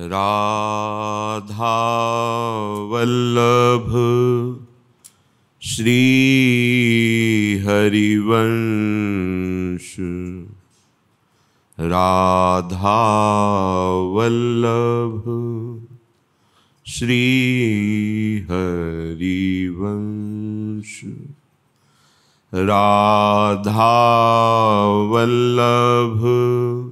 राधावल्लभ हरिवंश राधावल्लभ श्रीहरिवंश राधावल्लभ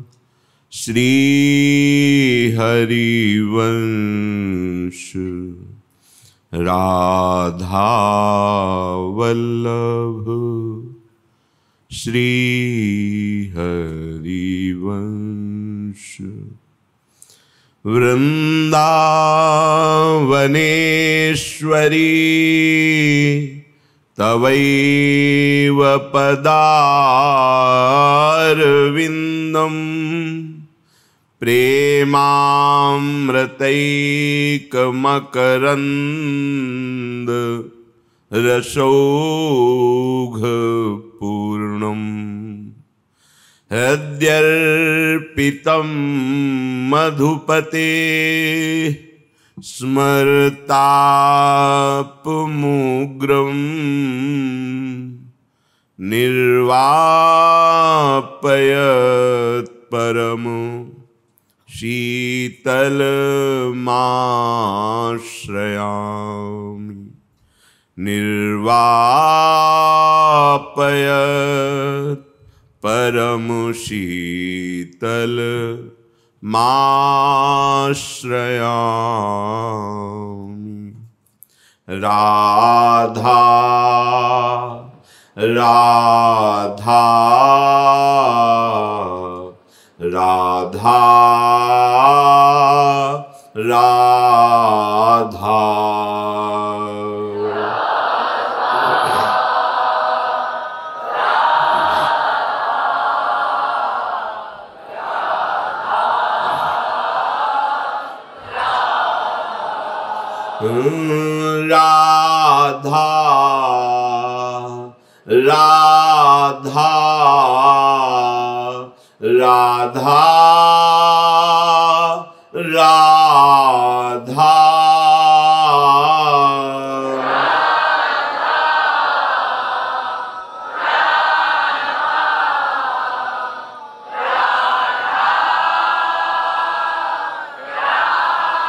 श्री हरिवंश राधा वल्लभ श्री हरिवंश वृन्दावनेश्वरी तवैव पदारविन्दम् प्रेमामृतैकमकरन्द रसौघपूर्णम् हृद्यर्पितं मधुपते स्मर्तापमुग्रम् निर्वापयत् परमु शीतल शीतलमाश्रयामि निर्वापय परम शीतल माश्रयामि Radha Radha Radha, Radha. Radha. Radha. Radha. Radha.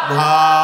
好。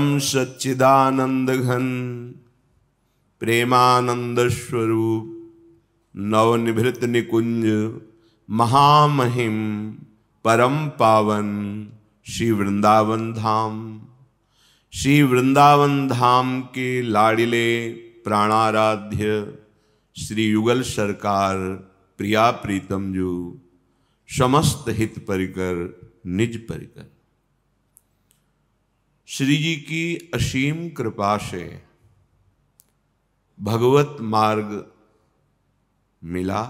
परम सच्चिदानंद घन प्रेमानंद स्वरूप नवनिभृत निकुंज महामहिम परम पावन श्री वृंदावन धाम श्री वृंदावन धाम के लाडिले प्राणाराध्य श्री युगल सरकार प्रिया प्रीतम जू समस्त हित परिकर निज परिकर श्री जी की असीम कृपा से भगवत मार्ग मिला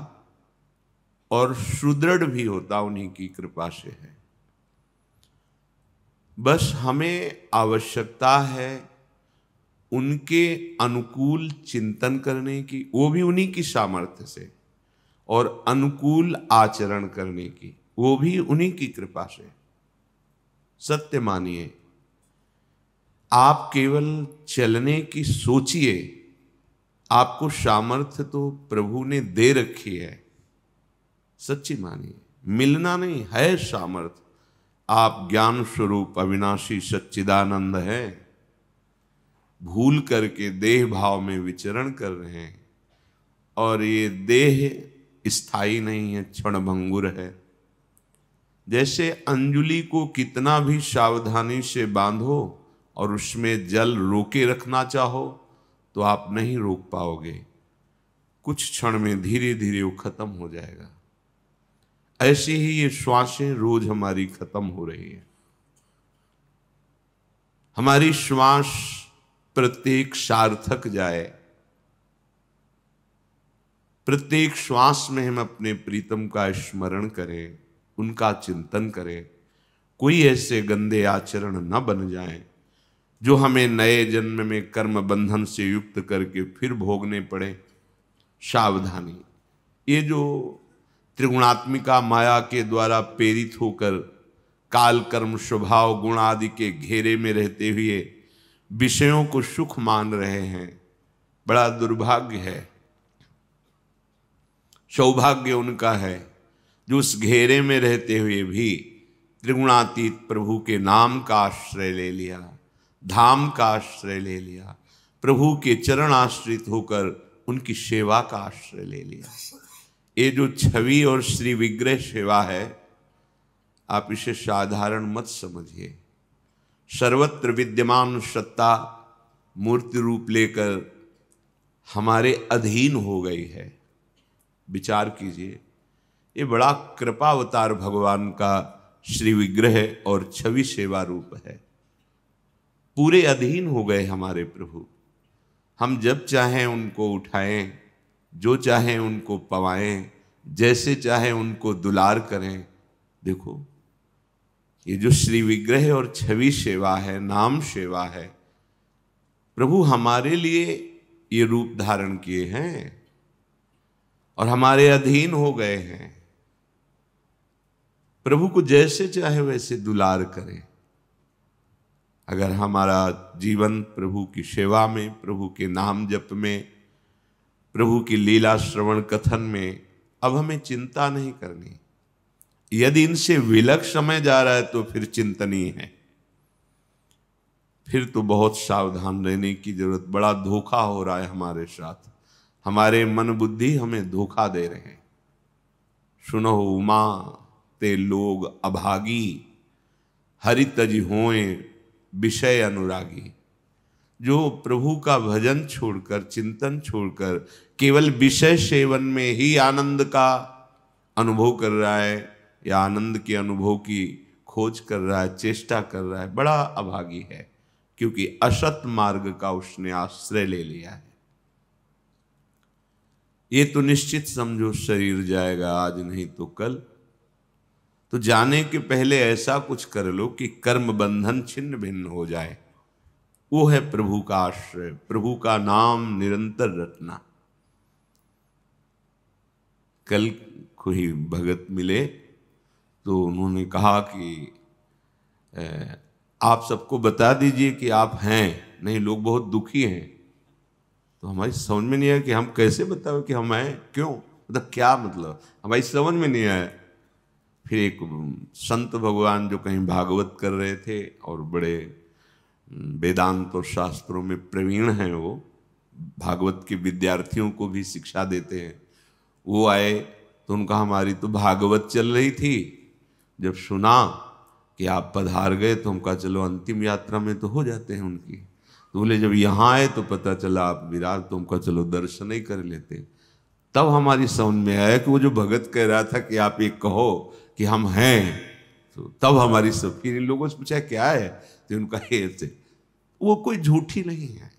और सुदृढ़ भी होता उन्हीं की कृपा से है बस हमें आवश्यकता है उनके अनुकूल चिंतन करने की वो भी उन्हीं की सामर्थ्य से और अनुकूल आचरण करने की वो भी उन्हीं की कृपा से सत्य मानिए आप केवल चलने की सोचिए आपको सामर्थ्य तो प्रभु ने दे रखी है सच्ची मानिए मिलना नहीं है सामर्थ्य आप ज्ञान स्वरूप अविनाशी सच्चिदानंद है भूल करके देह भाव में विचरण कर रहे हैं और ये देह स्थाई नहीं है क्षणभंगुर है जैसे अंजुली को कितना भी सावधानी से बांधो और उसमें जल रोके रखना चाहो तो आप नहीं रोक पाओगे कुछ क्षण में धीरे धीरे वो खत्म हो जाएगा ऐसे ही ये श्वासें रोज हमारी खत्म हो रही है हमारी श्वास प्रत्येक सार्थक जाए प्रत्येक श्वास में हम अपने प्रीतम का स्मरण करें उनका चिंतन करें कोई ऐसे गंदे आचरण न बन जाएं जो हमें नए जन्म में कर्म बंधन से युक्त करके फिर भोगने पड़े सावधानी ये जो त्रिगुणात्मिका माया के द्वारा प्रेरित होकर काल कर्म स्वभाव गुण आदि के घेरे में रहते हुए विषयों को सुख मान रहे हैं बड़ा दुर्भाग्य है सौभाग्य उनका है जो उस घेरे में रहते हुए भी त्रिगुणातीत प्रभु के नाम का आश्रय ले लिया धाम का आश्रय ले लिया प्रभु के चरण आश्रित होकर उनकी सेवा का आश्रय ले लिया ये जो छवि और श्री विग्रह सेवा है आप इसे साधारण मत समझिए सर्वत्र विद्यमान सत्ता मूर्ति रूप लेकर हमारे अधीन हो गई है विचार कीजिए ये बड़ा कृपावतार भगवान का श्री विग्रह और छवि सेवा रूप है पूरे अधीन हो गए हमारे प्रभु हम जब चाहें उनको उठाएं जो चाहें उनको पवाएं जैसे चाहें उनको दुलार करें देखो ये जो श्री विग्रह और छवि सेवा है नाम सेवा है प्रभु हमारे लिए ये रूप धारण किए हैं और हमारे अधीन हो गए हैं प्रभु को जैसे चाहे वैसे दुलार करें अगर हमारा जीवन प्रभु की सेवा में प्रभु के नाम जप में प्रभु की लीला श्रवण कथन में अब हमें चिंता नहीं करनी यदि इनसे विलक समय जा रहा है तो फिर चिंतनीय है फिर तो बहुत सावधान रहने की जरूरत बड़ा धोखा हो रहा है हमारे साथ हमारे मन बुद्धि हमें धोखा दे रहे हैं सुनो उमा ते लोग अभागी हरितज होए विषय अनुरागी जो प्रभु का भजन छोड़कर चिंतन छोड़कर केवल विषय सेवन में ही आनंद का अनुभव कर रहा है या आनंद के अनुभव की खोज कर रहा है चेष्टा कर रहा है बड़ा अभागी है क्योंकि असत मार्ग का उसने आश्रय ले लिया है ये तो निश्चित समझो शरीर जाएगा आज नहीं तो कल तो जाने के पहले ऐसा कुछ कर लो कि कर्म बंधन छिन्न भिन्न हो जाए वो है प्रभु का आश्रय प्रभु का नाम निरंतर रटना कल को ही भगत मिले तो उन्होंने कहा कि आप सबको बता दीजिए कि आप हैं नहीं लोग बहुत दुखी हैं तो हमारी समझ में नहीं आया कि हम कैसे बताओ कि हम हैं क्यों मतलब क्या मतलब हमारी समझ में नहीं आया फिर एक संत भगवान जो कहीं भागवत कर रहे थे और बड़े वेदांत और शास्त्रों में प्रवीण हैं वो भागवत के विद्यार्थियों को भी शिक्षा देते हैं वो आए तो उनका हमारी तो भागवत चल रही थी जब सुना कि आप पधार गए तो हमका चलो अंतिम यात्रा में तो हो जाते हैं उनकी तो बोले जब यहाँ आए तो पता चला आप विराज तो हमका चलो दर्शन ही कर लेते तब हमारी समझ में आया कि वो जो भगत कह रहा था कि आप एक कहो कि हम हैं तो तब हमारी सब फिर इन लोगों से पूछा क्या है तो उनका ये थे वो कोई झूठी नहीं है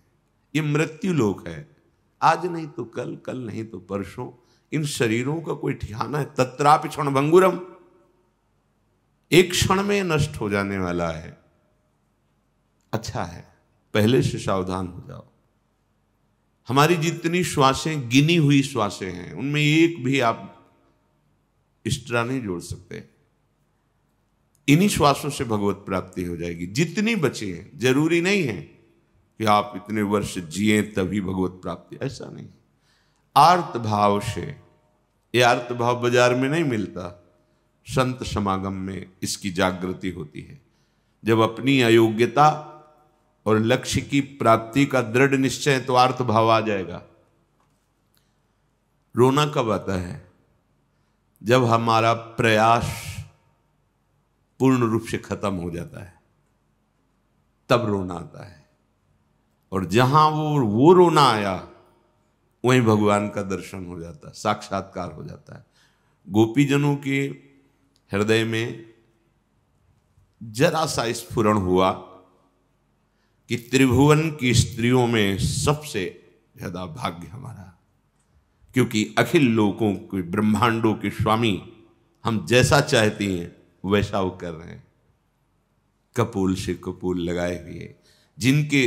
ये मृत्यु लोक है आज नहीं तो कल कल नहीं तो परसों इन शरीरों का कोई ठिकाना है तत्राप क्षण भंगुरम एक क्षण में नष्ट हो जाने वाला है अच्छा है पहले से सावधान हो जाओ हमारी जितनी श्वासें गिनी हुई श्वासें हैं उनमें एक भी आप इस तरह नहीं जोड़ सकते इन्हीं श्वासों से भगवत प्राप्ति हो जाएगी जितनी बचे हैं जरूरी नहीं है कि आप इतने वर्ष जिए तभी भगवत प्राप्ति ऐसा नहीं आर्त भाव से ये आर्त भाव बाजार में नहीं मिलता संत समागम में इसकी जागृति होती है जब अपनी अयोग्यता और लक्ष्य की प्राप्ति का दृढ़ निश्चय तो आर्थ भाव आ जाएगा रोना कब आता है जब हमारा प्रयास पूर्ण रूप से खत्म हो जाता है तब रोना आता है और जहां वो वो रोना आया वहीं भगवान का दर्शन हो जाता है साक्षात्कार हो जाता है गोपीजनों के हृदय में जरा सा स्फुरण हुआ कि त्रिभुवन की स्त्रियों में सबसे ज़्यादा भाग्य हमारा क्योंकि अखिल लोगों के ब्रह्मांडों के स्वामी हम जैसा चाहते हैं वैसा वो कर रहे हैं कपूल से कपूल लगाए हुए जिनके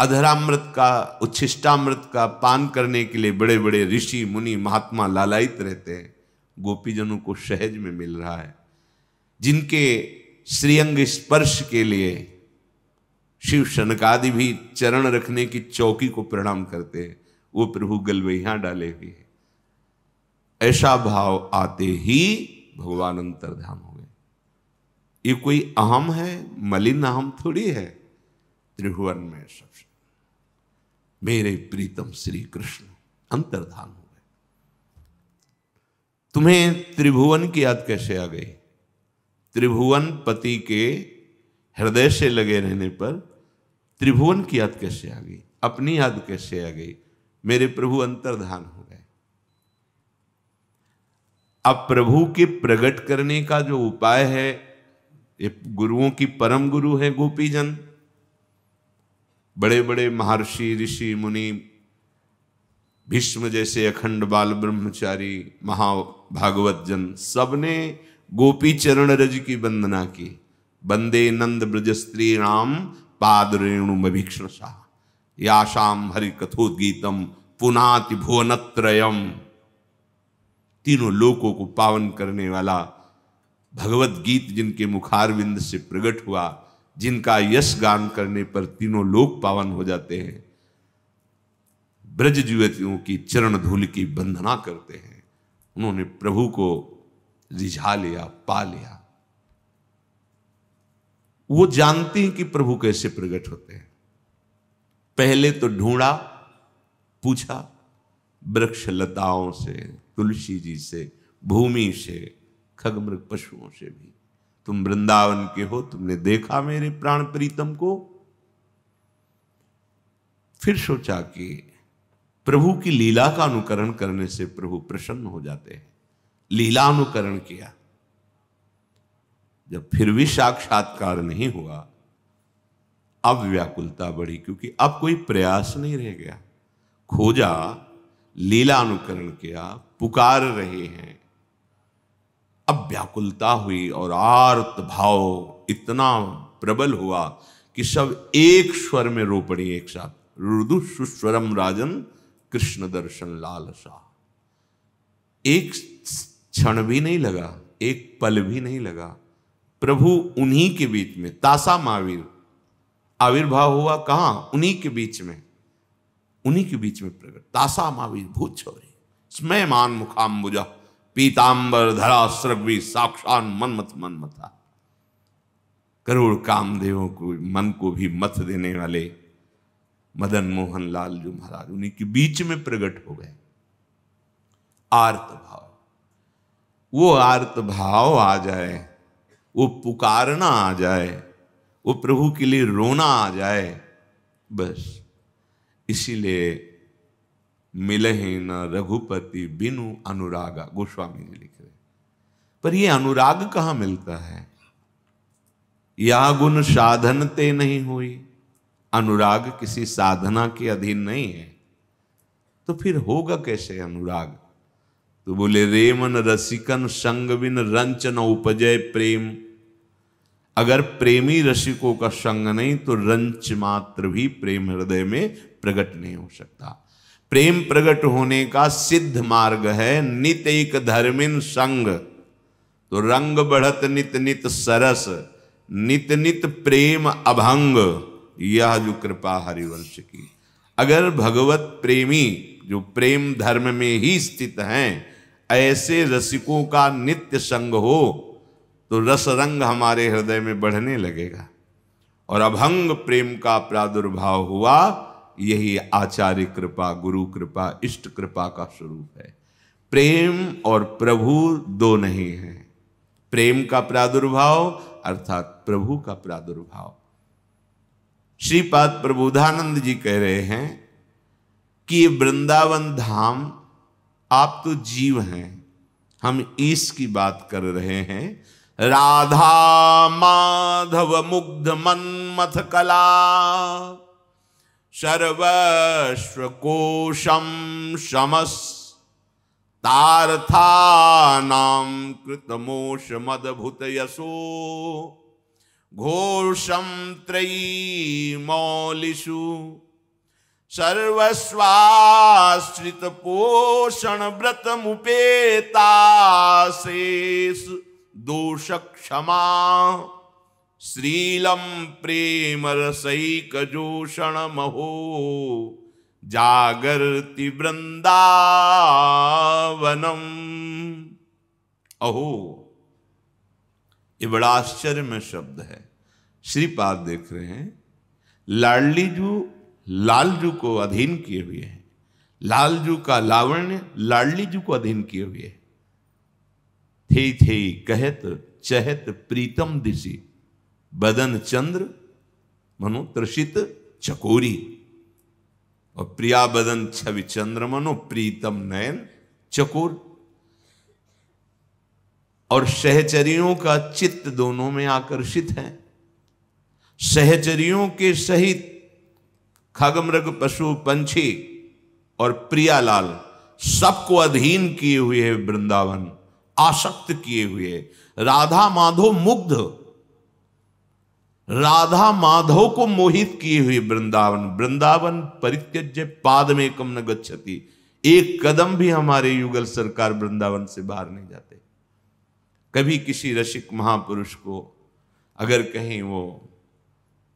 अधरामृत का उच्छिष्टामृत का पान करने के लिए बड़े बड़े ऋषि मुनि महात्मा लालायित रहते हैं गोपीजनों को सहज में मिल रहा है जिनके श्रीअंग स्पर्श के लिए शिव शनकादि भी चरण रखने की चौकी को प्रणाम करते हैं वो प्रभु गल यहां डाले हुए है ऐसा भाव आते ही भगवान अंतर्धाम हो गए ये कोई अहम है मलिन अहम थोड़ी है त्रिभुवन में सबसे मेरे प्रीतम श्री कृष्ण अंतर्धान हो गए तुम्हें त्रिभुवन की याद कैसे आ गई त्रिभुवन पति के हृदय से लगे रहने पर त्रिभुवन की याद कैसे आ गई अपनी याद कैसे आ गई मेरे प्रभु अंतर्धान हो गए अब प्रभु के प्रकट करने का जो उपाय है ये गुरुओं की परम गुरु है गोपीजन बड़े बड़े महर्षि ऋषि मुनि भीष्म जैसे अखंड बाल ब्रह्मचारी महाभागवत जन सबने गोपी चरण रज की वंदना की बंदे नंद ब्रज स्त्री राम पाद रेणु मभीक्षण शाह याशाम कथोदगीतम पुनाति भुवनत्रयम तीनों लोकों को पावन करने वाला भगवत गीत जिनके मुखारविंद से प्रकट हुआ जिनका यश गान करने पर तीनों लोक पावन हो जाते हैं ब्रज जीवतियों की चरण धूल की वंदना करते हैं उन्होंने प्रभु को रिझा लिया पा लिया वो जानते हैं कि प्रभु कैसे प्रकट होते हैं पहले तो ढूंढा पूछा वृक्ष लताओं से तुलसी जी से भूमि से खगमृग पशुओं से भी तुम वृंदावन के हो तुमने देखा मेरे प्राण प्रीतम को फिर सोचा कि प्रभु की लीला का अनुकरण करने से प्रभु प्रसन्न हो जाते हैं लीला अनुकरण किया जब फिर भी साक्षात्कार नहीं हुआ अब व्याकुलता बढ़ी क्योंकि अब कोई प्रयास नहीं रह गया खोजा लीला अनुकरण किया पुकार रहे हैं अब व्याकुलता हुई और आर्त भाव इतना प्रबल हुआ कि सब एक स्वर में रो पड़ी एक साथ रुदु सुस्वरम राजन कृष्ण दर्शन लाल शाह एक क्षण भी नहीं लगा एक पल भी नहीं लगा प्रभु उन्हीं के बीच में तासा महावीर आविर्भाव हुआ कहाँ उन्हीं के बीच में उन्हीं के बीच में प्रकट दासा माविर्भूत छोरी स्मय मान मुखाम्बुजा पीताम्बर धरा स्रग्वी साक्षान मनमत मनमता करोड़ कामदेवों को मन को भी मत देने वाले मदन मोहन लाल जो महाराज उन्हीं के बीच में प्रकट हो गए आर्त भाव वो आर्त भाव आ जाए वो पुकारना आ जाए वो प्रभु के लिए रोना आ जाए बस इसीलिए मिले ही न रघुपति बिनु अनुरागा गोस्वामी जी लिख रहे पर ये अनुराग कहाँ मिलता है या गुण साधन ते नहीं हुई अनुराग किसी साधना के अधीन नहीं है तो फिर होगा कैसे अनुराग तो बोले रेमन रसिकन संग बिन रंचन उपजय प्रेम अगर प्रेमी रसिकों का संग नहीं तो रंच मात्र भी प्रेम हृदय में प्रकट नहीं हो सकता प्रेम प्रकट होने का सिद्ध मार्ग है नित एक धर्मिन संग तो रंग बढ़त नित नित सरस नित नित प्रेम अभंग यह जो कृपा हरिवंश की अगर भगवत प्रेमी जो प्रेम धर्म में ही स्थित हैं ऐसे रसिकों का नित्य संग हो तो रस रंग हमारे हृदय में बढ़ने लगेगा और अभंग प्रेम का प्रादुर्भाव हुआ यही आचार्य कृपा गुरु कृपा इष्ट कृपा का स्वरूप है प्रेम और प्रभु दो नहीं है प्रेम का प्रादुर्भाव अर्थात प्रभु का प्रादुर्भाव श्रीपाद प्रबुधानंद जी कह रहे हैं कि ये वृंदावन धाम आप तो जीव हैं हम ईश की बात कर रहे हैं राधा माधव मुग्ध मन्मथ कला सर्वस्वकोशम समस तार्थानाम कृतमोष मदभुत यशो घोषम त्रयी मौलिषु सर्वस्वाश्रित पोषण व्रत मुपेता शेष दोष क्षमा श्रीलम प्रेम जोषण महो जागृति वृंदावनम अहो ये बड़ा आश्चर्य में शब्द है श्रीपाद देख रहे हैं लाडलीजू लालजू को अधीन किए हुए हैं लालजू का लावण्य लाडलीजू को अधीन किए हुए है थे थे कहत चहत प्रीतम दिशी बदन चंद्र मनो त्रषित चकोरी और प्रिया बदन छवि चंद्र मनो प्रीतम नयन चकोर और सहचरियों का चित्त दोनों में आकर्षित है सहचरियों के सहित खगमृग पशु पंछी और प्रियालाल सबको अधीन किए हुए है वृंदावन आसक्त किए हुए राधा माधव मुग्ध राधा माधव को मोहित किए हुए वृंदावन वृंदावन परित्यज्य पाद में कम न गच्छती एक कदम भी हमारे युगल सरकार वृंदावन से बाहर नहीं जाते कभी किसी रसिक महापुरुष को अगर कहीं वो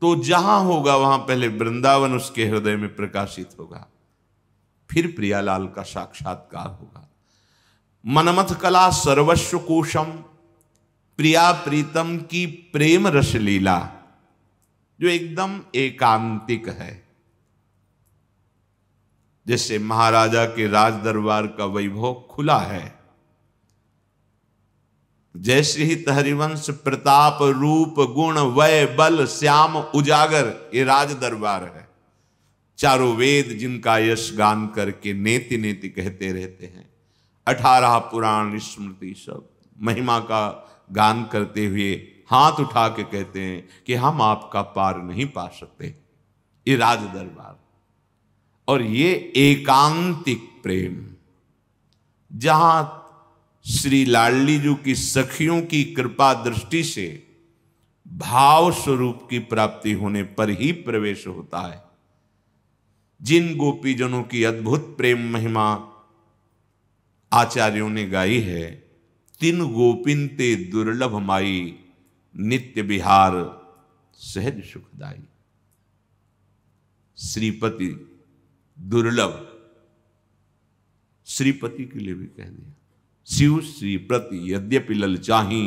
तो जहां होगा वहां पहले वृंदावन उसके हृदय में प्रकाशित होगा फिर प्रियालाल का साक्षात्कार होगा मनमथ कला सर्वस्व कोशम प्रिया प्रीतम की प्रेम रसलीला जो एकदम एकांतिक है जैसे महाराजा के राज दरबार का वैभव खुला है जैसे ही तहरिवंश प्रताप रूप गुण वय बल श्याम उजागर ये राज दरबार है चारों वेद जिनका यश गान करके नेति नेति कहते रहते हैं अठारह पुराण स्मृति सब महिमा का गान करते हुए हाथ उठा के कहते हैं कि हम आपका पार नहीं पा सकते ये राज दरबार और ये एकांतिक प्रेम जहां श्री लाडली जी की सखियों की कृपा दृष्टि से भाव स्वरूप की प्राप्ति होने पर ही प्रवेश होता है जिन गोपीजनों की अद्भुत प्रेम महिमा आचार्यों ने गाई है तीन गोपिन ते दुर्लभ माई नित्य विहार सहज सुखदाई श्रीपति दुर्लभ श्रीपति के लिए भी कह दिया शिव श्रीपति यद्यपि ललचाही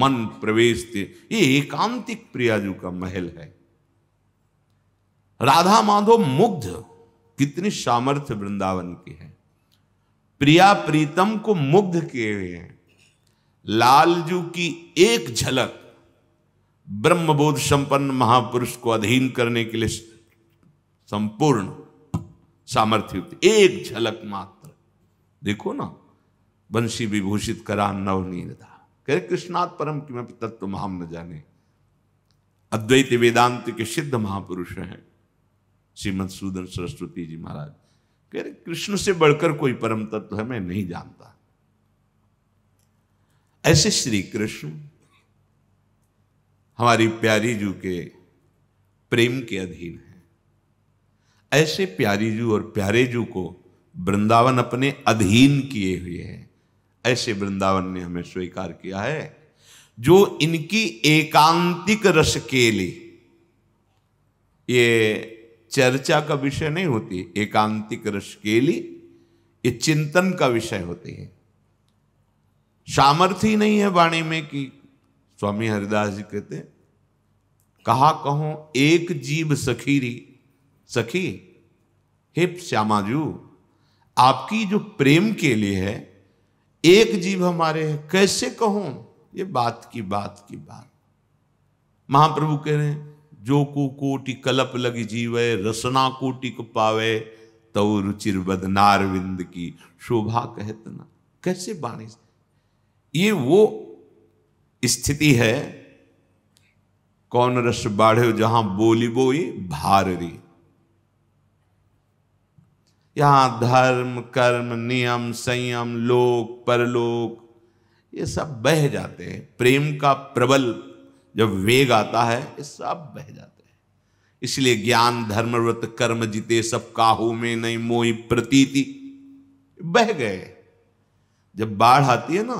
मन प्रवेश ये एकांतिक प्रियाजू का महल है राधा माधव मुग्ध कितनी सामर्थ्य वृंदावन की है प्रिया प्रीतम को मुग्ध किए हुए हैं लालजू की एक झलक ब्रह्मबोध संपन्न महापुरुष को अधीन करने के लिए संपूर्ण सामर्थ्य एक झलक मात्र देखो ना वंशी विभूषित करा नवनीरदा कह कृष्णात् परम कि मैं तत्व महाम न जाने अद्वैत वेदांत के सिद्ध महापुरुष हैं श्रीमद सूदन सरस्वती जी महाराज कह रहे कृष्ण से बढ़कर कोई परम तत्व है मैं नहीं जानता ऐसे श्री कृष्ण हमारी प्यारी जू के प्रेम के अधीन है ऐसे प्यारी जू और प्यारे जू को वृंदावन अपने अधीन किए हुए हैं ऐसे वृंदावन ने हमें स्वीकार किया है जो इनकी एकांतिक रस के लिए ये चर्चा का विषय नहीं होती एकांतिक रस केली ये चिंतन का विषय होती है सामर्थ्य नहीं है वाणी में कि स्वामी हरिदास जी कहते कहा कहो एक जीव सखीरी सखी हे श्यामाजू आपकी जो प्रेम के लिए है एक जीव हमारे है कैसे कहूं ये बात की बात की बात महाप्रभु कह रहे हैं जो कोटि कलप लग जीवे रसना कोटि पावे तव रुचिर नारविंद की शोभा कहतना कैसे बाणी ये वो स्थिति है कौन रस बाढ़े जहां बोली बोई भाररी यहां धर्म कर्म नियम संयम लोक परलोक ये सब बह जाते हैं प्रेम का प्रबल जब वेग आता है ये सब बह जाते हैं इसलिए ज्ञान धर्म व्रत कर्म जीते सब काहू में नहीं मोई प्रतीति बह गए जब बाढ़ आती है ना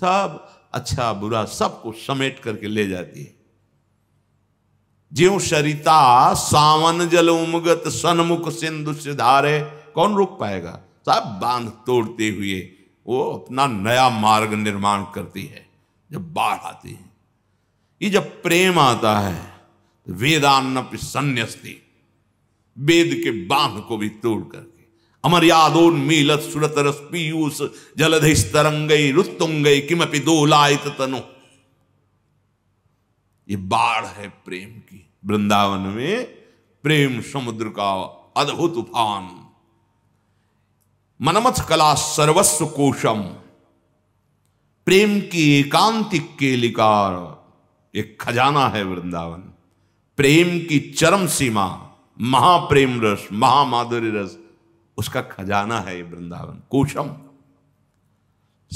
सब अच्छा बुरा सबको समेट करके ले जाती है ज्यो सरिता सावन जल उमगत सनमुख सिंधु सिधारे कौन रुक पाएगा सब बांध तोड़ते हुए वो अपना नया मार्ग निर्माण करती है जब बाढ़ आती है ये जब प्रेम आता है तो वेदान्न सन्यस्ति वेद के बांध को भी तोड़ करके अमर मीलत सुरत रस पीयूष जलधिश तरंगई रुतुंगई किमपि दोलायत तनु ये बाढ़ है प्रेम की वृंदावन में प्रेम समुद्र का अद्भुत उफान मनमथ कला सर्वस्व कोशम प्रेम की एकांतिक केलिकार एक खजाना है वृंदावन प्रेम की चरम सीमा महाप्रेम रस महामाधुरी रस उसका खजाना है वृंदावन कोशम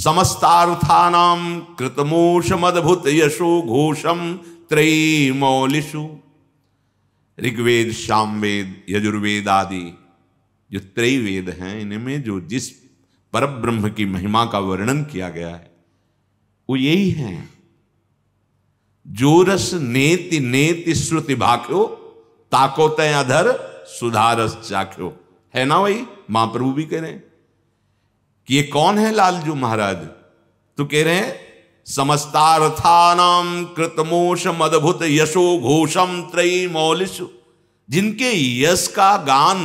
समस्तार्थानाम कृतमोश मद्भुत यशो घोषम त्रयी मौलिशु ऋग्वेद श्यामवेद यजुर्वेद आदि जो त्रय वेद हैं इनमें जो जिस पर ब्रह्म की महिमा का वर्णन किया गया है वो यही है जोरस नेति नेति श्रुति भाख्यो ताको तय अधर सुधारस चाख्यो है ना वही महाप्रभु भी कह रहे हैं कि ये कौन है लालजू महाराज तो कह रहे हैं समस्तार्थानाम कृतमोश मदभुत यशो घोषम त्रयी मौलिश जिनके यश का गान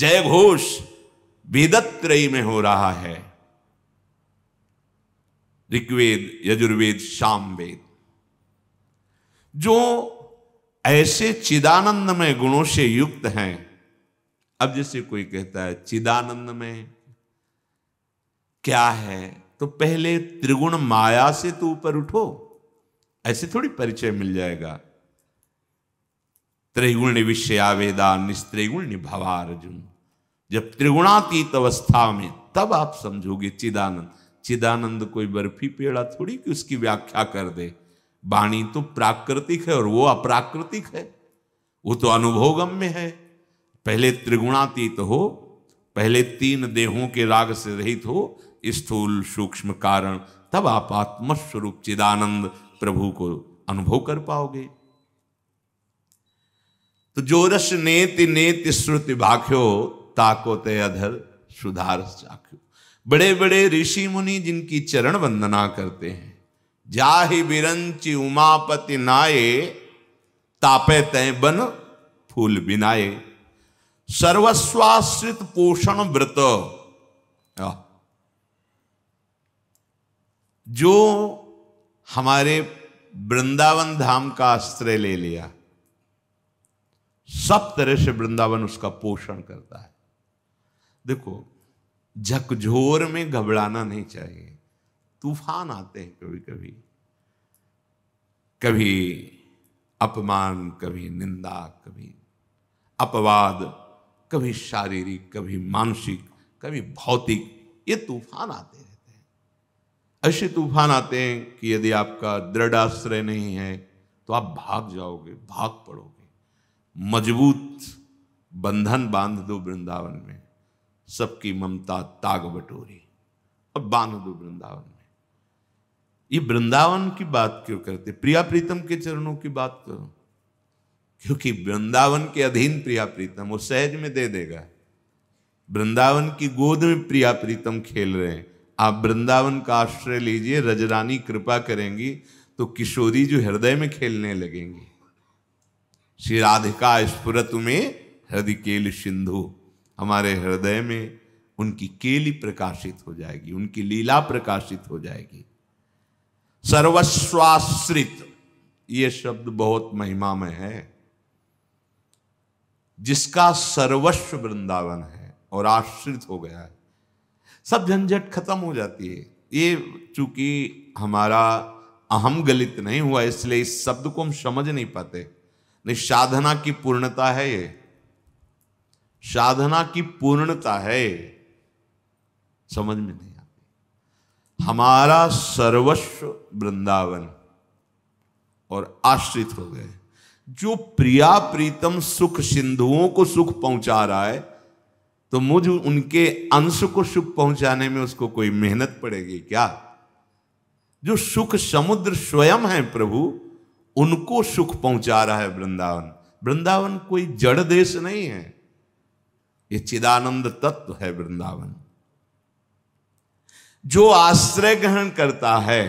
जय घोष वेदत त्रयी में हो रहा है ऋग्वेद यजुर्वेद शाम वेद जो ऐसे चिदानंद में गुणों से युक्त हैं अब जैसे कोई कहता है चिदानंद में क्या है तो पहले त्रिगुण माया से तो ऊपर उठो ऐसे थोड़ी परिचय मिल जाएगा त्रिगुण विषयावेदा निस्त्रिगुण भवा अर्जुन जब त्रिगुणातीत अवस्था में तब आप समझोगे चिदानंद चिदानंद कोई बर्फी पेड़ा थोड़ी कि उसकी व्याख्या कर दे वाणी तो प्राकृतिक है और वो अप्राकृतिक है वो तो अनुभवगम्य है पहले त्रिगुणातीत हो पहले तीन देहों के राग से रहित हो स्थूल सूक्ष्म कारण तब आप आत्मस्वरूप चिदानंद प्रभु को अनुभव कर पाओगे तो जो रस नेत नेत श्रुति भाख्यो ताकोते अधर सुधार चाख्यो बड़े बड़े ऋषि मुनि जिनकी चरण वंदना करते हैं जाहि बिरंचि उमापति नाये तापे तय बन फूल बिनाए सर्वस्वाश्रित पोषण व्रत हाँ। जो हमारे वृंदावन धाम का आश्रय ले लिया सब तरह से वृंदावन उसका पोषण करता है देखो झकझोर में घबराना नहीं चाहिए तूफान आते हैं कभी कभी कभी अपमान कभी निंदा कभी अपवाद कभी शारीरिक कभी मानसिक कभी भौतिक ये तूफान आते रहते हैं ऐसे तूफान आते हैं कि यदि आपका दृढ़ आश्रय नहीं है तो आप भाग जाओगे भाग पड़ोगे मजबूत बंधन बांध दो वृंदावन में सबकी ममता ताग बटोरी और बांध दो वृंदावन ये वृंदावन की बात क्यों करते प्रिया प्रीतम के चरणों की बात करो क्योंकि वृंदावन के अधीन प्रिया प्रीतम वो सहज में दे देगा वृंदावन की गोद में प्रिया प्रीतम खेल रहे हैं आप वृंदावन का आश्रय लीजिए रजरानी कृपा करेंगी तो किशोरी जो हृदय में खेलने लगेंगी श्री राधिका स्फुरत में हृदय केल सिंधु हमारे हृदय में उनकी केली प्रकाशित हो जाएगी उनकी लीला प्रकाशित हो जाएगी सर्वस्वाश्रित ये शब्द बहुत महिमा में है जिसका सर्वस्व वृंदावन है और आश्रित हो गया है सब झंझट खत्म हो जाती है ये चूंकि हमारा अहम गलित नहीं हुआ इसलिए इस शब्द को हम समझ नहीं पाते नहीं साधना की पूर्णता है ये साधना की पूर्णता है समझ में नहीं हमारा सर्वस्व वृंदावन और आश्रित हो गए जो प्रिया प्रीतम सुख सिंधुओं को सुख पहुंचा रहा है तो मुझ उनके अंश को सुख पहुंचाने में उसको कोई मेहनत पड़ेगी क्या जो सुख समुद्र स्वयं है प्रभु उनको सुख पहुंचा रहा है वृंदावन वृंदावन कोई जड़ देश नहीं है ये चिदानंद तत्व है वृंदावन जो आश्रय ग्रहण करता है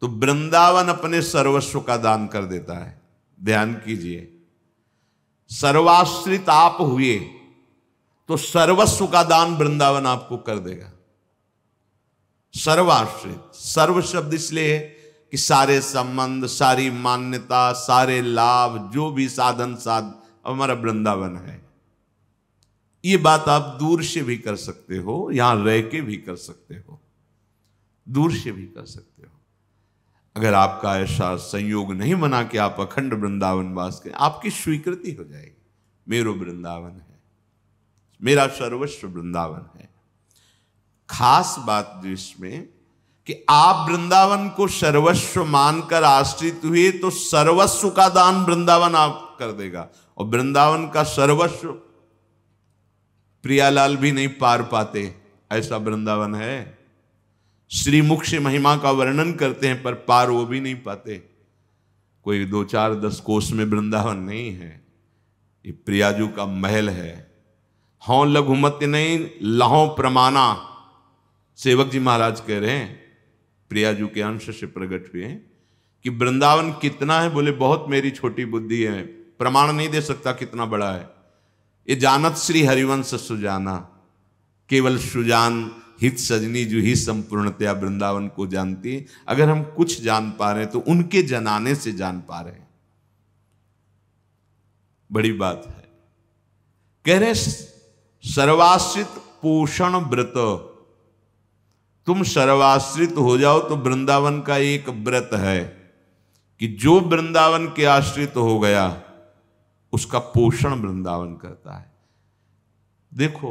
तो वृंदावन अपने सर्वस्व का दान कर देता है ध्यान कीजिए सर्वाश्रित आप हुए तो सर्वस्व का दान वृंदावन आपको कर देगा सर्वाश्रित सर्व शब्द इसलिए है कि सारे संबंध सारी मान्यता सारे लाभ जो भी साधन साध हमारा वृंदावन है ये बात आप दूर से भी कर सकते हो यहां रह के भी कर सकते हो दूर से भी कर सकते हो अगर आपका ऐसा संयोग नहीं बना कि आप अखंड वृंदावन वास करें आपकी स्वीकृति हो जाएगी मेरो वृंदावन है मेरा सर्वस्व वृंदावन है खास बात जिसमें इसमें कि आप वृंदावन को सर्वस्व मानकर आश्रित हुए तो सर्वस्व का दान वृंदावन आप कर देगा और वृंदावन का सर्वस्व प्रियालाल भी नहीं पार पाते ऐसा वृंदावन है श्रीमुख से महिमा का वर्णन करते हैं पर पार वो भी नहीं पाते कोई दो चार दस कोस में वृंदावन नहीं है ये प्रियाजू का महल है हों लघुमत नहीं लहो प्रमाणा सेवक जी महाराज कह रहे हैं प्रियाजू के अंश से प्रकट हुए हैं कि वृंदावन कितना है बोले बहुत मेरी छोटी बुद्धि है प्रमाण नहीं दे सकता कितना बड़ा है ये जानत श्री हरिवंश सुजाना केवल सुजान हित सजनी जो ही संपूर्णतया वृंदावन को जानती अगर हम कुछ जान पा रहे हैं तो उनके जनाने से जान पा रहे हैं बड़ी बात है कह रहे सर्वाश्रित पोषण व्रत तुम सर्वाश्रित हो जाओ तो वृंदावन का एक व्रत है कि जो वृंदावन के आश्रित हो गया उसका पोषण वृंदावन करता है देखो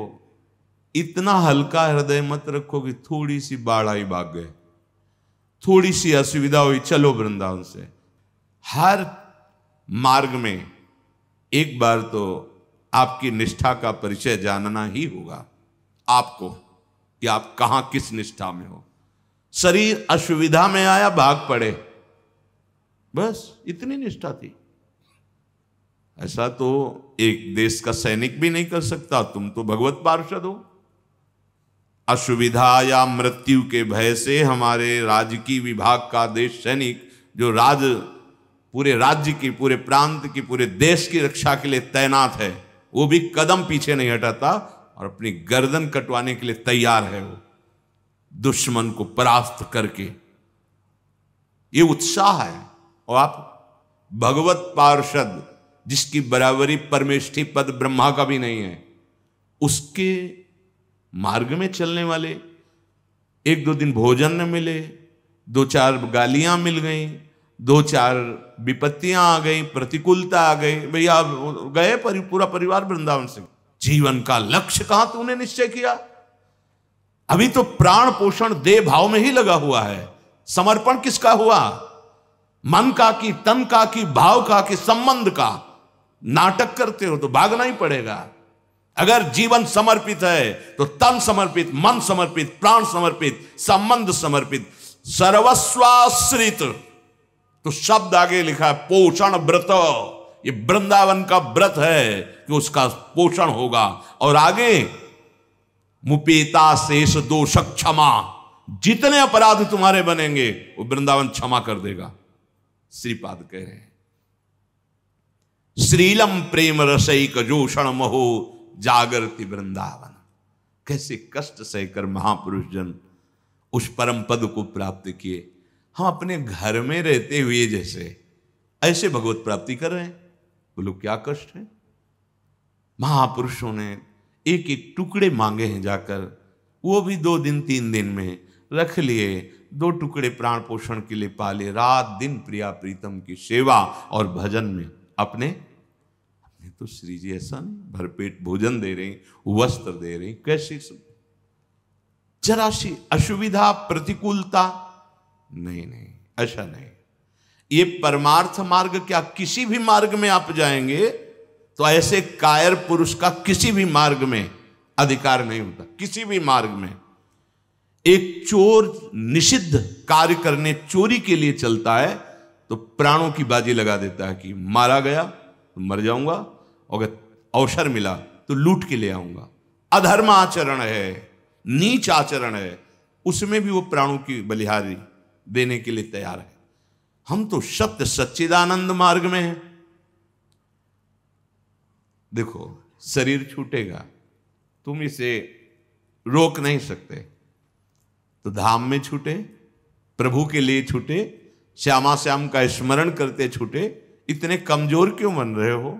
इतना हल्का हृदय मत रखो कि थोड़ी सी बाढ़ आई भाग गए थोड़ी सी असुविधा हुई चलो वृंदावन से हर मार्ग में एक बार तो आपकी निष्ठा का परिचय जानना ही होगा आपको कि आप कहां किस निष्ठा में हो शरीर असुविधा में आया भाग पड़े बस इतनी निष्ठा थी ऐसा तो एक देश का सैनिक भी नहीं कर सकता तुम तो भगवत पार्षद हो असुविधा या मृत्यु के भय से हमारे राजकीय विभाग का देश सैनिक जो राज पूरे राज्य की पूरे प्रांत की पूरे देश की रक्षा के लिए तैनात है वो भी कदम पीछे नहीं हटाता और अपनी गर्दन कटवाने के लिए तैयार है वो दुश्मन को परास्त करके ये उत्साह है और आप भगवत पार्षद जिसकी बराबरी परमेष्ठी पद ब्रह्मा का भी नहीं है उसके मार्ग में चलने वाले एक दो दिन भोजन न मिले दो चार गालियां मिल गई दो चार विपत्तियां आ गई प्रतिकूलता आ गई भैया गए परि, पूरा परिवार वृंदावन से जीवन का लक्ष्य कहां तूने निश्चय किया अभी तो प्राण पोषण दे भाव में ही लगा हुआ है समर्पण किसका हुआ मन का कि तन का कि भाव का कि संबंध का नाटक करते हो तो भागना ही पड़ेगा अगर जीवन समर्पित है तो तन समर्पित मन समर्पित प्राण समर्पित संबंध समर्पित सर्वस्वाश्रित तो शब्द आगे लिखा है पोषण व्रत ये वृंदावन का व्रत है कि उसका पोषण होगा और आगे मुपेता शेष दोष क्षमा जितने अपराध तुम्हारे बनेंगे वो वृंदावन क्षमा कर देगा श्रीपाद कह रहे हैं श्रीलम प्रेम रसई जोषण महो जागृति वृंदावन कैसे कष्ट सहकर महापुरुष जन उस परम पद को प्राप्त किए हम अपने घर में रहते हुए जैसे ऐसे भगवत प्राप्ति कर रहे हैं बोलो क्या कष्ट है महापुरुषों ने एक एक टुकड़े मांगे हैं जाकर वो भी दो दिन तीन दिन में रख लिए दो टुकड़े प्राण पोषण के लिए पाले रात दिन प्रिया प्रीतम की सेवा और भजन में अपने अपने तो श्री जी ऐसा नहीं भरपेट भोजन दे रहे वस्त्र दे रहे कैसे जरा सी असुविधा प्रतिकूलता नहीं नहीं ऐसा नहीं ये परमार्थ मार्ग क्या किसी भी मार्ग में आप जाएंगे तो ऐसे कायर पुरुष का किसी भी मार्ग में अधिकार नहीं होता किसी भी मार्ग में एक चोर निषिद्ध कार्य करने चोरी के लिए चलता है तो प्राणों की बाजी लगा देता है कि मारा गया तो मर जाऊंगा अगर अवसर मिला तो लूट के ले आऊंगा अधर्म आचरण है नीच आचरण है उसमें भी वो प्राणों की बलिहारी देने के लिए तैयार है हम तो सत्य सच्चिदानंद मार्ग में हैं देखो शरीर छूटेगा तुम इसे रोक नहीं सकते तो धाम में छूटे प्रभु के लिए छूटे श्यामा श्याम का स्मरण करते छूटे इतने कमजोर क्यों बन रहे हो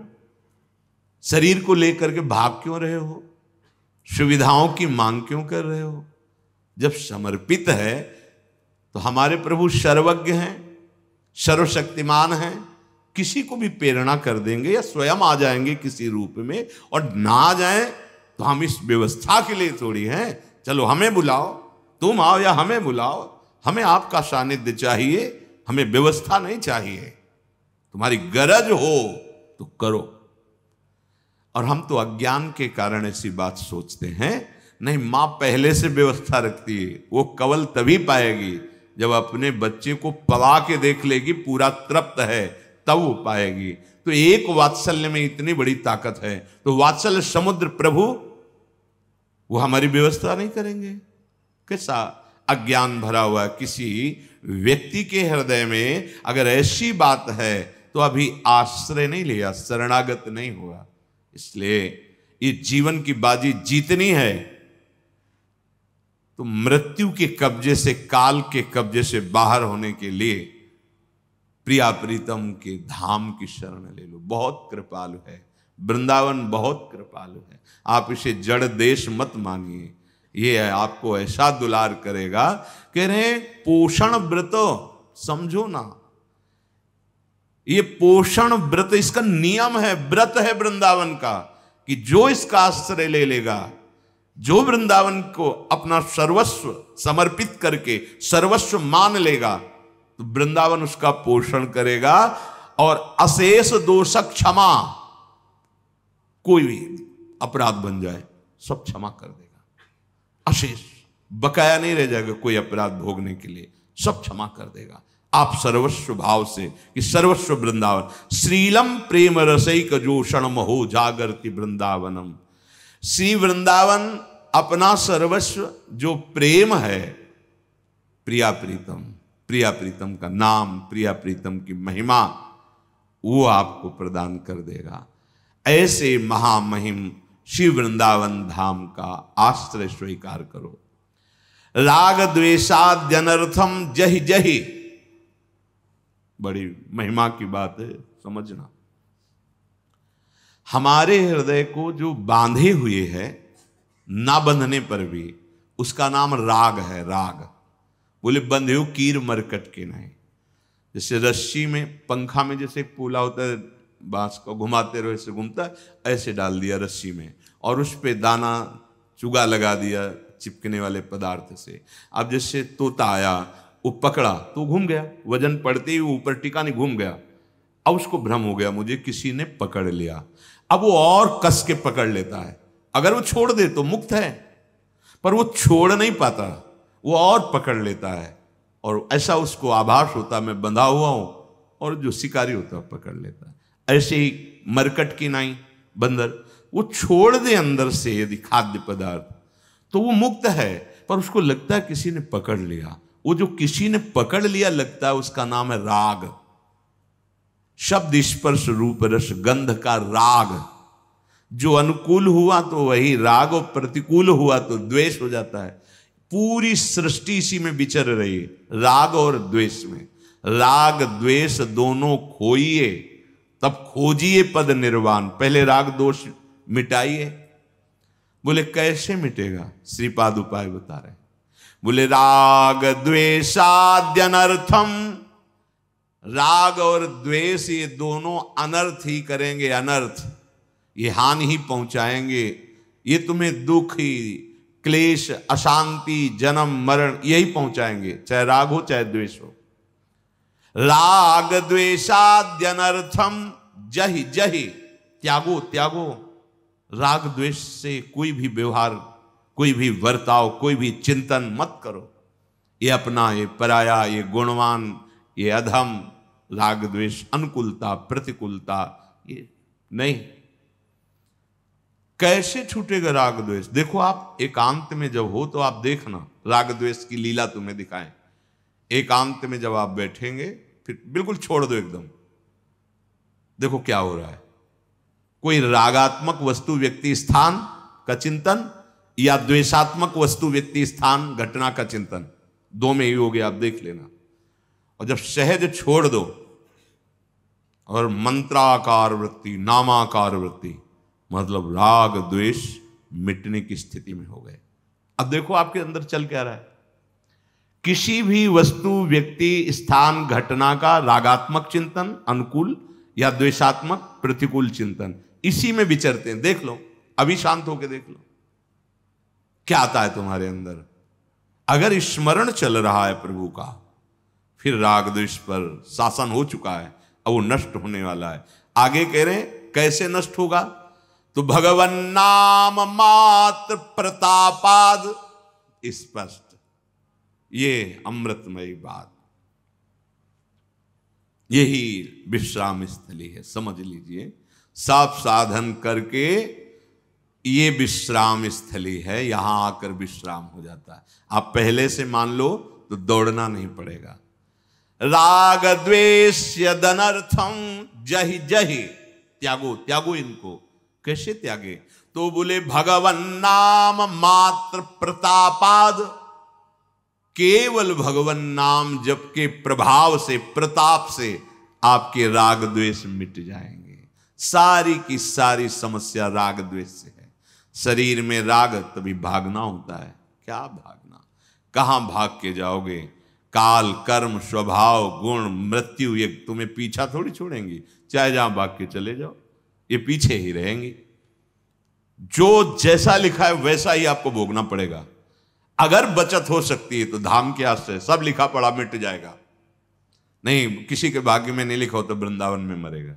शरीर को लेकर के भाग क्यों रहे हो सुविधाओं की मांग क्यों कर रहे हो जब समर्पित है तो हमारे प्रभु सर्वज्ञ हैं सर्वशक्तिमान हैं किसी को भी प्रेरणा कर देंगे या स्वयं आ जाएंगे किसी रूप में और ना आ जाए तो हम इस व्यवस्था के लिए थोड़ी हैं चलो हमें बुलाओ तुम आओ या हमें बुलाओ हमें आपका सानिध्य चाहिए हमें व्यवस्था नहीं चाहिए तुम्हारी गरज हो तो करो और हम तो अज्ञान के कारण ऐसी बात सोचते हैं नहीं मां पहले से व्यवस्था रखती है वो कवल तभी पाएगी जब अपने बच्चे को पला के देख लेगी पूरा तृप्त है तब वो पाएगी तो एक वात्सल्य में इतनी बड़ी ताकत है तो वात्सल्य समुद्र प्रभु वो हमारी व्यवस्था नहीं करेंगे कैसा अज्ञान भरा हुआ किसी व्यक्ति के हृदय में अगर ऐसी बात है तो अभी आश्रय नहीं लिया शरणागत नहीं हुआ इसलिए ये जीवन की बाजी जीतनी है तो मृत्यु के कब्जे से काल के कब्जे से बाहर होने के लिए प्रिया प्रीतम के धाम की शरण ले लो बहुत कृपालु है वृंदावन बहुत कृपालु है आप इसे जड़ देश मत मानिए ये आपको ऐसा दुलार करेगा कह रहे पोषण व्रत समझो ना ये पोषण व्रत इसका नियम है व्रत है वृंदावन का कि जो इसका आश्रय ले लेगा जो वृंदावन को अपना सर्वस्व समर्पित करके सर्वस्व मान लेगा तो वृंदावन उसका पोषण करेगा और अशेष दोषक क्षमा कोई भी अपराध बन जाए सब क्षमा कर देगा अशेष बकाया नहीं रह जाएगा कोई अपराध भोगने के लिए सब क्षमा कर देगा आप सर्वस्व भाव से कि सर्वस्व वृंदावन श्रीलम प्रेम रसई क्षण महो जागृति वृंदावनम श्री वृंदावन अपना सर्वस्व जो प्रेम है प्रिया प्रीतम प्रिया प्रीतम का नाम प्रिया प्रीतम की महिमा वो आपको प्रदान कर देगा ऐसे महामहिम शिव वृंदावन धाम का आश्रय स्वीकार करो राग द्वेशाद्यनर्थम जहि जहि बड़ी महिमा की बात है समझना हमारे हृदय को जो बांधे हुए है ना बंधने पर भी उसका नाम राग है राग बोले बंधे कीर मरकट के नहीं जैसे रस्सी में पंखा में जैसे पूला होता है बांस को घुमाते रहो ऐसे घूमता ऐसे डाल दिया रस्सी में और उस पर दाना चुगा लगा दिया चिपकने वाले पदार्थ से अब जैसे तोता आया वो पकड़ा तो घूम गया वजन पड़ते ही ऊपर टिका नहीं घूम गया अब उसको भ्रम हो गया मुझे किसी ने पकड़ लिया अब वो और कस के पकड़ लेता है अगर वो छोड़ दे तो मुक्त है पर वो छोड़ नहीं पाता वो और पकड़ लेता है और ऐसा उसको आभास होता मैं बंधा हुआ हूं और जो शिकारी होता है पकड़ लेता है ऐसे ही मरकट की नाई बंदर वो छोड़ दे अंदर से यदि खाद्य पदार्थ तो वो मुक्त है पर उसको लगता है किसी ने पकड़ लिया वो जो किसी ने पकड़ लिया लगता है उसका नाम है राग शब्द स्पर्श रूप रस गंध का राग जो अनुकूल हुआ तो वही राग और प्रतिकूल हुआ तो द्वेष हो जाता है पूरी सृष्टि इसी में विचर रही राग और द्वेष में राग द्वेष दोनों खोइए तब खोजिए पद निर्वाण पहले राग दोष मिटाइए बोले कैसे मिटेगा श्रीपाद उपाय बता रहे बोले राग द्वेशाद्यनर्थम राग और द्वेष ये दोनों अनर्थ ही करेंगे अनर्थ ये हानि ही पहुंचाएंगे ये तुम्हें दुख ही क्लेश अशांति जन्म मरण यही पहुंचाएंगे चाहे राग हो चाहे द्वेष हो राग द्वेशाद्यनर्थम जहि जहि त्यागो त्यागो राग द्वेष से कोई भी व्यवहार कोई भी वर्ताव कोई भी चिंतन मत करो ये अपना ये पराया ये गुणवान ये अधम राग द्वेष अनुकूलता प्रतिकूलता ये नहीं कैसे छूटेगा राग द्वेष देखो आप एकांत में जब हो तो आप देखना राग द्वेष की लीला तुम्हें दिखाएं एकांत में जब आप बैठेंगे फिर बिल्कुल छोड़ दो एकदम देखो क्या हो रहा है कोई रागात्मक वस्तु व्यक्ति स्थान का चिंतन या द्वेषात्मक वस्तु व्यक्ति स्थान घटना का चिंतन दो में ही हो गया आप देख लेना और जब सहज छोड़ दो और मंत्राकार वृत्ति नामाकार वृत्ति मतलब राग द्वेष मिटने की स्थिति में हो गए अब देखो आपके अंदर चल क्या रहा है किसी भी वस्तु व्यक्ति स्थान घटना का रागात्मक चिंतन अनुकूल या द्वेषात्मक प्रतिकूल चिंतन इसी में विचरते हैं देख लो अभी शांत होकर देख लो क्या आता है तुम्हारे अंदर अगर स्मरण चल रहा है प्रभु का फिर राग द्वेष पर शासन हो चुका है अब वो नष्ट होने वाला है आगे कह रहे हैं कैसे नष्ट होगा तो भगवान नाम मात्र प्रतापाद स्पष्ट ये अमृतमयी बात यही विश्राम स्थली है समझ लीजिए साफ साधन करके ये विश्राम स्थली है यहां आकर विश्राम हो जाता है आप पहले से मान लो तो दौड़ना नहीं पड़ेगा राग द्वेष दनर्थम जही जही त्यागो त्यागो इनको कैसे त्यागे तो बोले भगवन नाम मात्र प्रतापाद केवल भगवान नाम जप के प्रभाव से प्रताप से आपके राग द्वेष मिट जाएंगे सारी की सारी समस्या राग द्वेष से है शरीर में राग तभी भागना होता है क्या भागना कहाँ भाग के जाओगे काल कर्म स्वभाव गुण मृत्यु ये तुम्हें पीछा थोड़ी छोड़ेंगी चाहे जहां भाग के चले जाओ ये पीछे ही रहेंगे जो जैसा लिखा है वैसा ही आपको भोगना पड़ेगा अगर बचत हो सकती है तो धाम के आश्रय सब लिखा पड़ा मिट जाएगा नहीं किसी के भाग्य में नहीं लिखा हो तो वृंदावन में मरेगा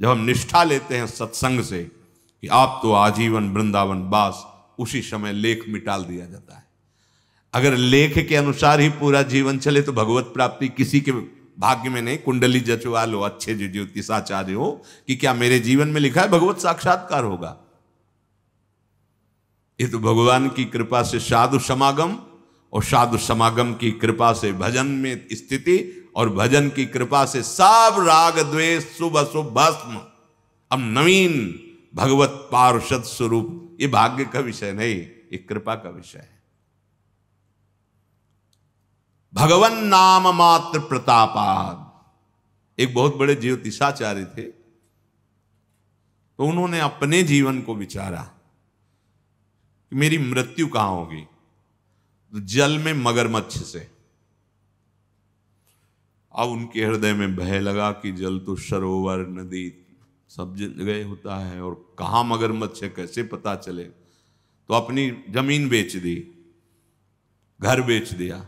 जब हम निष्ठा लेते हैं सत्संग से कि आप तो आजीवन वृंदावन बास उसी समय लेख मिटाल दिया जाता है अगर लेख के अनुसार ही पूरा जीवन चले तो भगवत प्राप्ति किसी के भाग्य में नहीं कुंडली जचवा लो अच्छे जो ज्योतिषाचार्य हो कि क्या मेरे जीवन में लिखा है भगवत साक्षात्कार होगा ये तो भगवान की कृपा से साधु समागम और साधु समागम की कृपा से भजन में स्थिति और भजन की कृपा से सब राग द्वेष शुभ अशुभ भस्म अब नवीन भगवत पार्षद स्वरूप ये भाग्य का विषय नहीं ये कृपा का विषय है भगवान नाम मात्र प्रतापाद एक बहुत बड़े ज्योतिषाचार्य थे तो उन्होंने अपने जीवन को विचारा मेरी मृत्यु कहां होगी जल में मगरमच्छ से अब उनके हृदय में भय लगा कि जल तो सरोवर नदी सब जगह होता है और कहा मगरमच्छ है कैसे पता चले तो अपनी जमीन बेच दी घर बेच दिया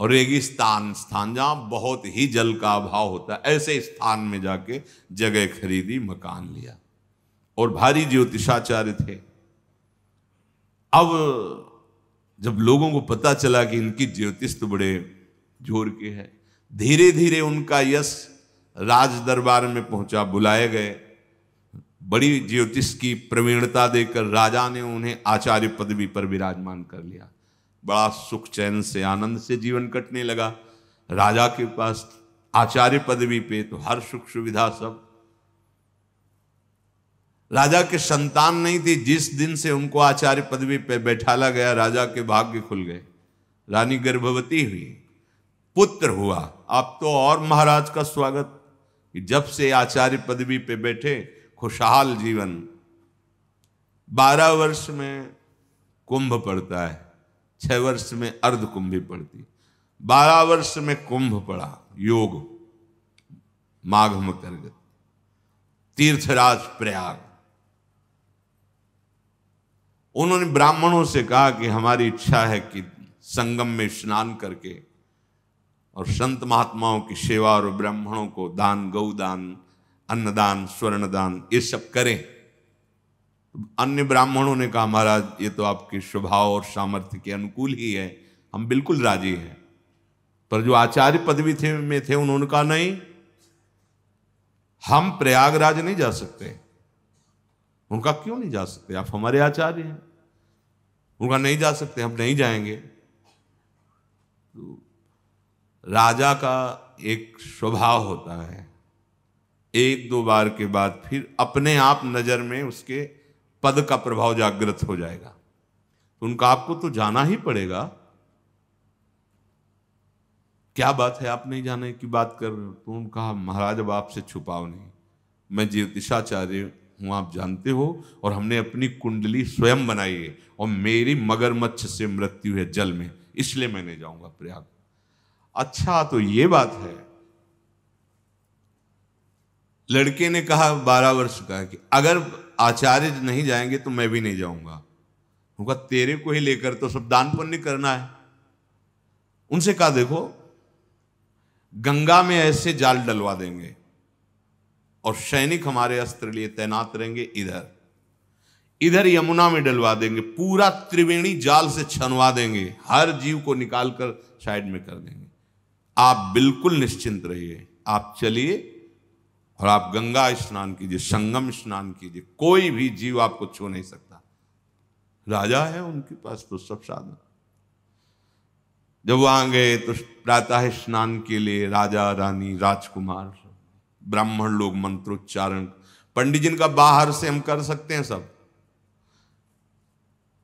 और रेगिस्तान स्थान जहां बहुत ही जल का अभाव होता है ऐसे स्थान में जाके जगह खरीदी मकान लिया और भारी ज्योतिषाचार्य थे अब जब लोगों को पता चला कि इनकी ज्योतिष तो बड़े जोर के है धीरे धीरे उनका यश राज दरबार में पहुंचा बुलाए गए बड़ी ज्योतिष की प्रवीणता देकर राजा ने उन्हें आचार्य पदवी पर विराजमान कर लिया बड़ा सुख चैन से आनंद से जीवन कटने लगा राजा के पास आचार्य पदवी पे तो हर सुख सुविधा सब राजा के संतान नहीं थी जिस दिन से उनको आचार्य पदवी पर बैठाला गया राजा के भाग्य खुल गए रानी गर्भवती हुई पुत्र हुआ अब तो और महाराज का स्वागत जब से आचार्य पदवी पे बैठे खुशहाल जीवन बारह वर्ष में कुंभ पड़ता है छह वर्ष में अर्ध कुंभ पड़ती बारह वर्ष में कुंभ पड़ा योग माघ मकरगत तीर्थराज प्रयाग उन्होंने ब्राह्मणों से कहा कि हमारी इच्छा है कि संगम में स्नान करके और संत महात्माओं की सेवा और ब्राह्मणों को दान गौदान अन्नदान स्वर्णदान ये सब करें अन्य ब्राह्मणों ने कहा महाराज ये तो आपके स्वभाव और सामर्थ्य के अनुकूल ही है हम बिल्कुल राजी हैं पर जो आचार्य पदवी थे में थे उन्होंने कहा नहीं हम प्रयागराज नहीं जा सकते उनका क्यों नहीं जा सकते आप हमारे आचार्य हैं उनका नहीं जा सकते हम नहीं जाएंगे तो राजा का एक स्वभाव होता है एक दो बार के बाद फिर अपने आप नज़र में उसके पद का प्रभाव जागृत हो जाएगा तो उनका आपको तो जाना ही पड़ेगा क्या बात है आप नहीं जाने की बात कर रहे हो तो उनका महाराज अब आपसे छुपाव नहीं मैं ज्योतिषाचार्य हूँ आप जानते हो और हमने अपनी कुंडली स्वयं बनाई है और मेरी मगरमच्छ से मृत्यु है जल में इसलिए मैं नहीं जाऊंगा प्रयाग अच्छा तो ये बात है लड़के ने कहा बारह वर्ष का कि अगर आचार्य नहीं जाएंगे तो मैं भी नहीं जाऊंगा उनका तेरे को ही लेकर तो सब दान पुण्य करना है उनसे कहा देखो गंगा में ऐसे जाल डलवा देंगे और सैनिक हमारे अस्त्र लिए तैनात रहेंगे इधर इधर यमुना में डलवा देंगे पूरा त्रिवेणी जाल से छनवा देंगे हर जीव को निकालकर साइड में कर देंगे आप बिल्कुल निश्चिंत रहिए आप चलिए और आप गंगा स्नान कीजिए संगम स्नान कीजिए कोई भी जीव आपको छू नहीं सकता राजा है उनके पास तो सब साधन जब वहां गए तो प्रातः स्नान के लिए राजा रानी राजकुमार ब्राह्मण लोग मंत्रोच्चारण पंडित जी का बाहर से हम कर सकते हैं सब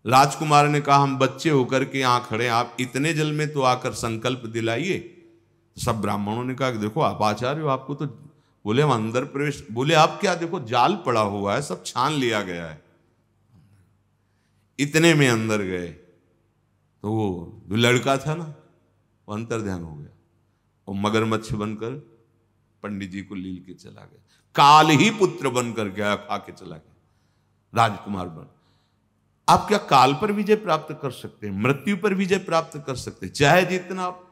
राजकुमार ने कहा हम बच्चे होकर के यहां खड़े आप इतने जल में तो आकर संकल्प दिलाइए सब ब्राह्मणों ने कहा देखो आप आचार्य हो आपको तो बोले हम अंदर प्रवेश बोले आप क्या देखो जाल पड़ा हुआ है सब छान लिया गया है इतने में अंदर गए तो वो जो लड़का था ना वो अंतर ध्यान हो गया और मगरमच्छ बनकर पंडित जी को लील के चला गया काल ही पुत्र बन कर गया खा के चला गया राजकुमार बन आप क्या काल पर विजय प्राप्त कर सकते हैं मृत्यु पर विजय प्राप्त कर सकते हैं चाहे जितना आप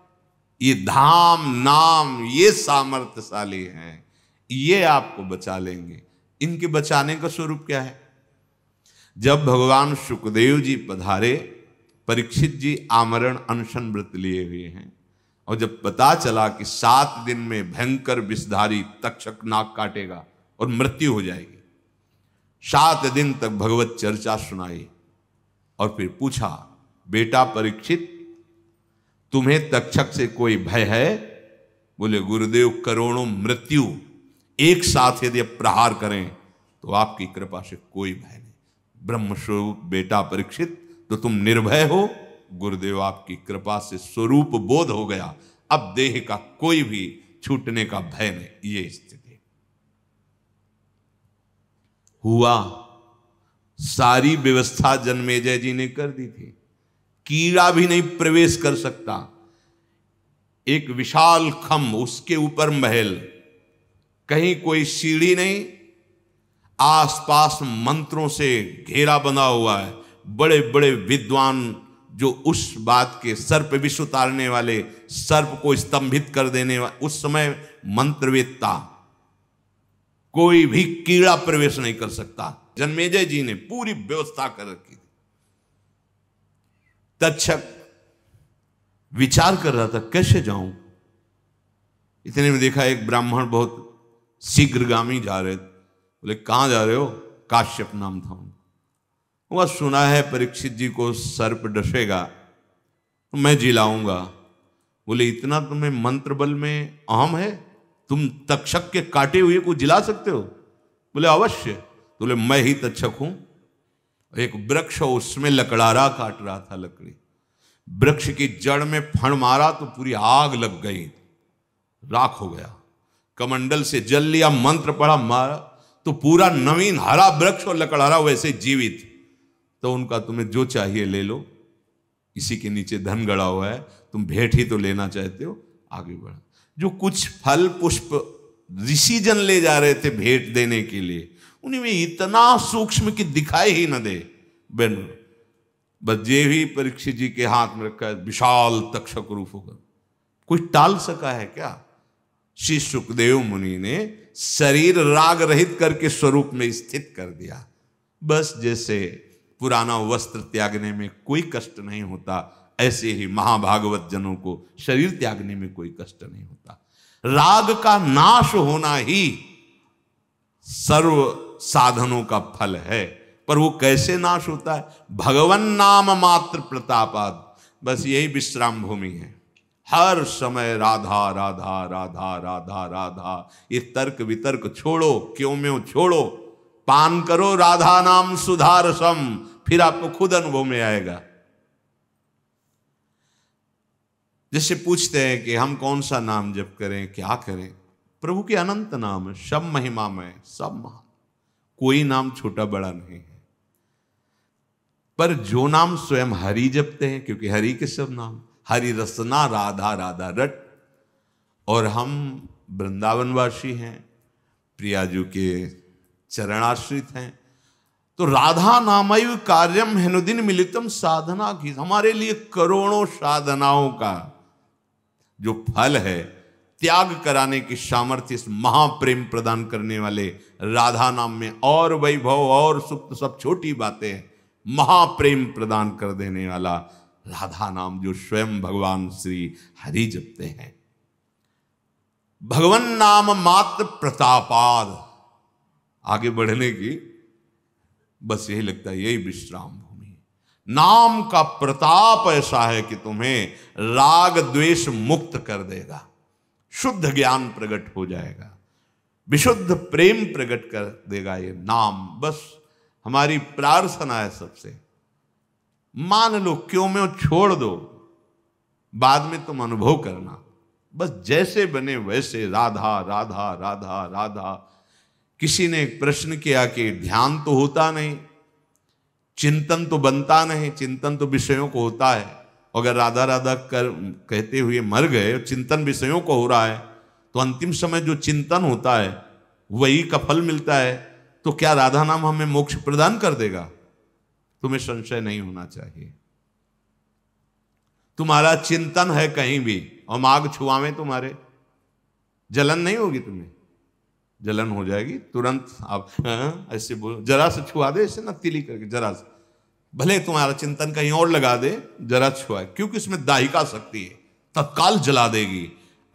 ये धाम नाम ये सामर्थ्यशाली हैं ये आपको बचा लेंगे इनके बचाने का स्वरूप क्या है जब भगवान सुखदेव जी पधारे परीक्षित जी आमरण अनशन व्रत लिए हुए हैं और जब पता चला कि सात दिन में भयंकर विषधारी तक्षक नाक काटेगा और मृत्यु हो जाएगी सात दिन तक भगवत चर्चा सुनाई और फिर पूछा बेटा परीक्षित तुम्हें तक्षक से कोई भय है बोले गुरुदेव करोड़ों मृत्यु एक साथ यदि प्रहार करें तो आपकी कृपा से कोई भय नहीं ब्रह्मस्वरूप बेटा परीक्षित तो तुम निर्भय हो गुरुदेव आपकी कृपा से स्वरूप बोध हो गया अब देह का कोई भी छूटने का भय नहीं ये स्थिति हुआ सारी व्यवस्था जन्मेजय जी ने कर दी थी कीड़ा भी नहीं प्रवेश कर सकता एक विशाल खम उसके ऊपर महल कहीं कोई सीढ़ी नहीं आसपास मंत्रों से घेरा बना हुआ है बड़े बड़े विद्वान जो उस बात के सर्प विष उतारने वाले सर्प को स्तंभित कर देने वाले उस समय मंत्रवेत्ता कोई भी कीड़ा प्रवेश नहीं कर सकता जन्मेजय जी ने पूरी व्यवस्था कर रखी थी तक्षक विचार कर रहा था कैसे जाऊं इतने में देखा एक ब्राह्मण बहुत शीघ्रगामी जा रहे बोले कहां जा रहे हो काश्यप नाम था वह सुना है परीक्षित जी को सर्प डसेगा तो मैं जिलाऊंगा बोले इतना तुम्हें मंत्र बल में अहम है तुम तक्षक के काटे हुए को जिला सकते हो बोले अवश्य तो बोले मैं ही तक्षक हूं एक वृक्ष उसमें लकड़ारा काट रहा था लकड़ी वृक्ष की जड़ में फण मारा तो पूरी आग लग गई राख हो गया कमंडल से जल लिया मंत्र पढ़ा मारा तो पूरा नवीन हरा वृक्ष और लकड़ारा वैसे जीवित तो उनका तुम्हें जो चाहिए ले लो इसी के नीचे धन गड़ा हुआ है तुम भेंट ही तो लेना चाहते हो आगे बढ़ा जो कुछ फल पुष्प ऋषि जन ले जा रहे थे भेंट देने के लिए उन्हीं में इतना सूक्ष्म कि दिखाई ही न दे बेन बस ये भी परीक्षित जी के हाथ में रखा है विशाल तक्षक रूप होगा कोई टाल सका है क्या श्री सुखदेव मुनि ने शरीर राग रहित करके स्वरूप में स्थित कर दिया बस जैसे पुराना वस्त्र त्यागने में कोई कष्ट नहीं होता ऐसे ही महाभागवत जनों को शरीर त्यागने में कोई कष्ट नहीं होता राग का नाश होना ही सर्व साधनों का फल है पर वो कैसे नाश होता है भगवान नाम मात्र प्रतापाद बस यही विश्राम भूमि है हर समय राधा राधा राधा राधा राधा ये तर्क वितर्क छोड़ो क्यों में छोड़ो पान करो राधा नाम सुधार सम फिर आपको खुद अनुभव में आएगा जैसे पूछते हैं कि हम कौन सा नाम जप करें क्या करें प्रभु के अनंत नाम है सब महिमा में सब महा कोई नाम छोटा बड़ा नहीं है पर जो नाम स्वयं हरि जपते हैं क्योंकि हरि के सब नाम हरि रसना राधा राधा रट और हम वृंदावनवासी हैं प्रियाजू के चरणाश्रित हैं तो राधा नामयु कार्यम हेनुदिन मिलितम साधना की हमारे लिए करोड़ों साधनाओं का जो फल है त्याग कराने की सामर्थ्य इस महाप्रेम प्रदान करने वाले राधा नाम में और वैभव और सुख सब छोटी बातें महाप्रेम प्रदान कर देने वाला राधा नाम जो स्वयं भगवान श्री हरि जपते हैं भगवान नाम मात्र प्रतापाद आगे बढ़ने की बस यही लगता है यही विश्राम भूमि नाम का प्रताप ऐसा है कि तुम्हें राग द्वेष मुक्त कर देगा शुद्ध ज्ञान प्रकट हो जाएगा विशुद्ध प्रेम प्रकट कर देगा ये नाम बस हमारी प्रार्थना है सबसे मान लो क्यों में छोड़ दो बाद में तुम अनुभव करना बस जैसे बने वैसे राधा राधा राधा राधा किसी ने प्रश्न किया कि ध्यान तो होता नहीं चिंतन तो बनता नहीं चिंतन तो विषयों को होता है अगर राधा राधा कर कहते हुए मर गए और चिंतन विषयों को हो रहा है तो अंतिम समय जो चिंतन होता है वही का फल मिलता है तो क्या राधा नाम हमें मोक्ष प्रदान कर देगा तुम्हें संशय नहीं होना चाहिए तुम्हारा चिंतन है कहीं भी और माघ छुआवे तुम्हारे जलन नहीं होगी तुम्हें जलन हो जाएगी तुरंत आप हाँ, ऐसे बोल जरा से छुआ दे ऐसे ना तिली करके जरा से भले तुम्हारा चिंतन कहीं और लगा दे जरा छुआ क्योंकि इसमें दाहिका शक्ति है तत्काल जला देगी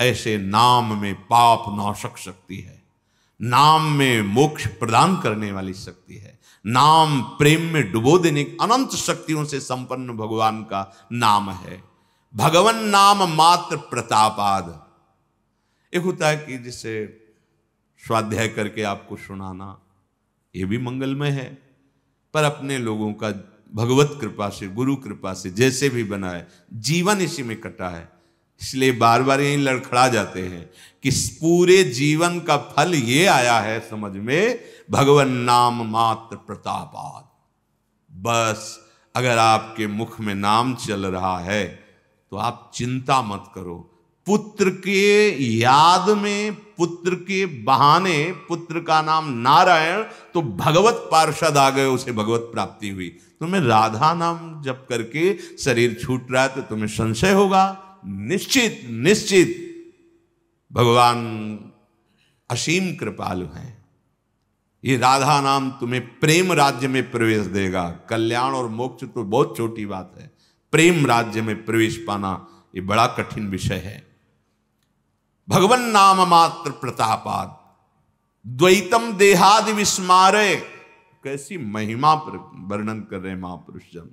ऐसे नाम में पाप नाशक शक्ति है नाम में मोक्ष प्रदान करने वाली शक्ति है नाम प्रेम में डुबो देने की अनंत शक्तियों से संपन्न भगवान का नाम है भगवान नाम मात्र प्रतापाद एक होता है कि जिसे स्वाध्याय करके आपको सुनाना ये भी मंगलमय है पर अपने लोगों का भगवत कृपा से गुरु कृपा से जैसे भी बनाए जीवन इसी में कटा है इसलिए बार बार यही लड़खड़ा जाते हैं कि पूरे जीवन का फल ये आया है समझ में भगवान नाम मात्र प्रतापाद बस अगर आपके मुख में नाम चल रहा है तो आप चिंता मत करो पुत्र के याद में पुत्र के बहाने पुत्र का नाम नारायण तो भगवत पार्षद आ गए उसे भगवत प्राप्ति हुई तुम्हें राधा नाम जप करके शरीर छूट रहा है तो तुम्हें संशय होगा निश्चित निश्चित भगवान असीम कृपालु हैं ये राधा नाम तुम्हें प्रेम राज्य में प्रवेश देगा कल्याण और मोक्ष तो बहुत छोटी बात है प्रेम राज्य में प्रवेश पाना ये बड़ा कठिन विषय है भगवन नाम मात्र प्रतापाद द्वैतम देहादि विस्मारे कैसी महिमा पर वर्णन कर रहे महापुरुष जन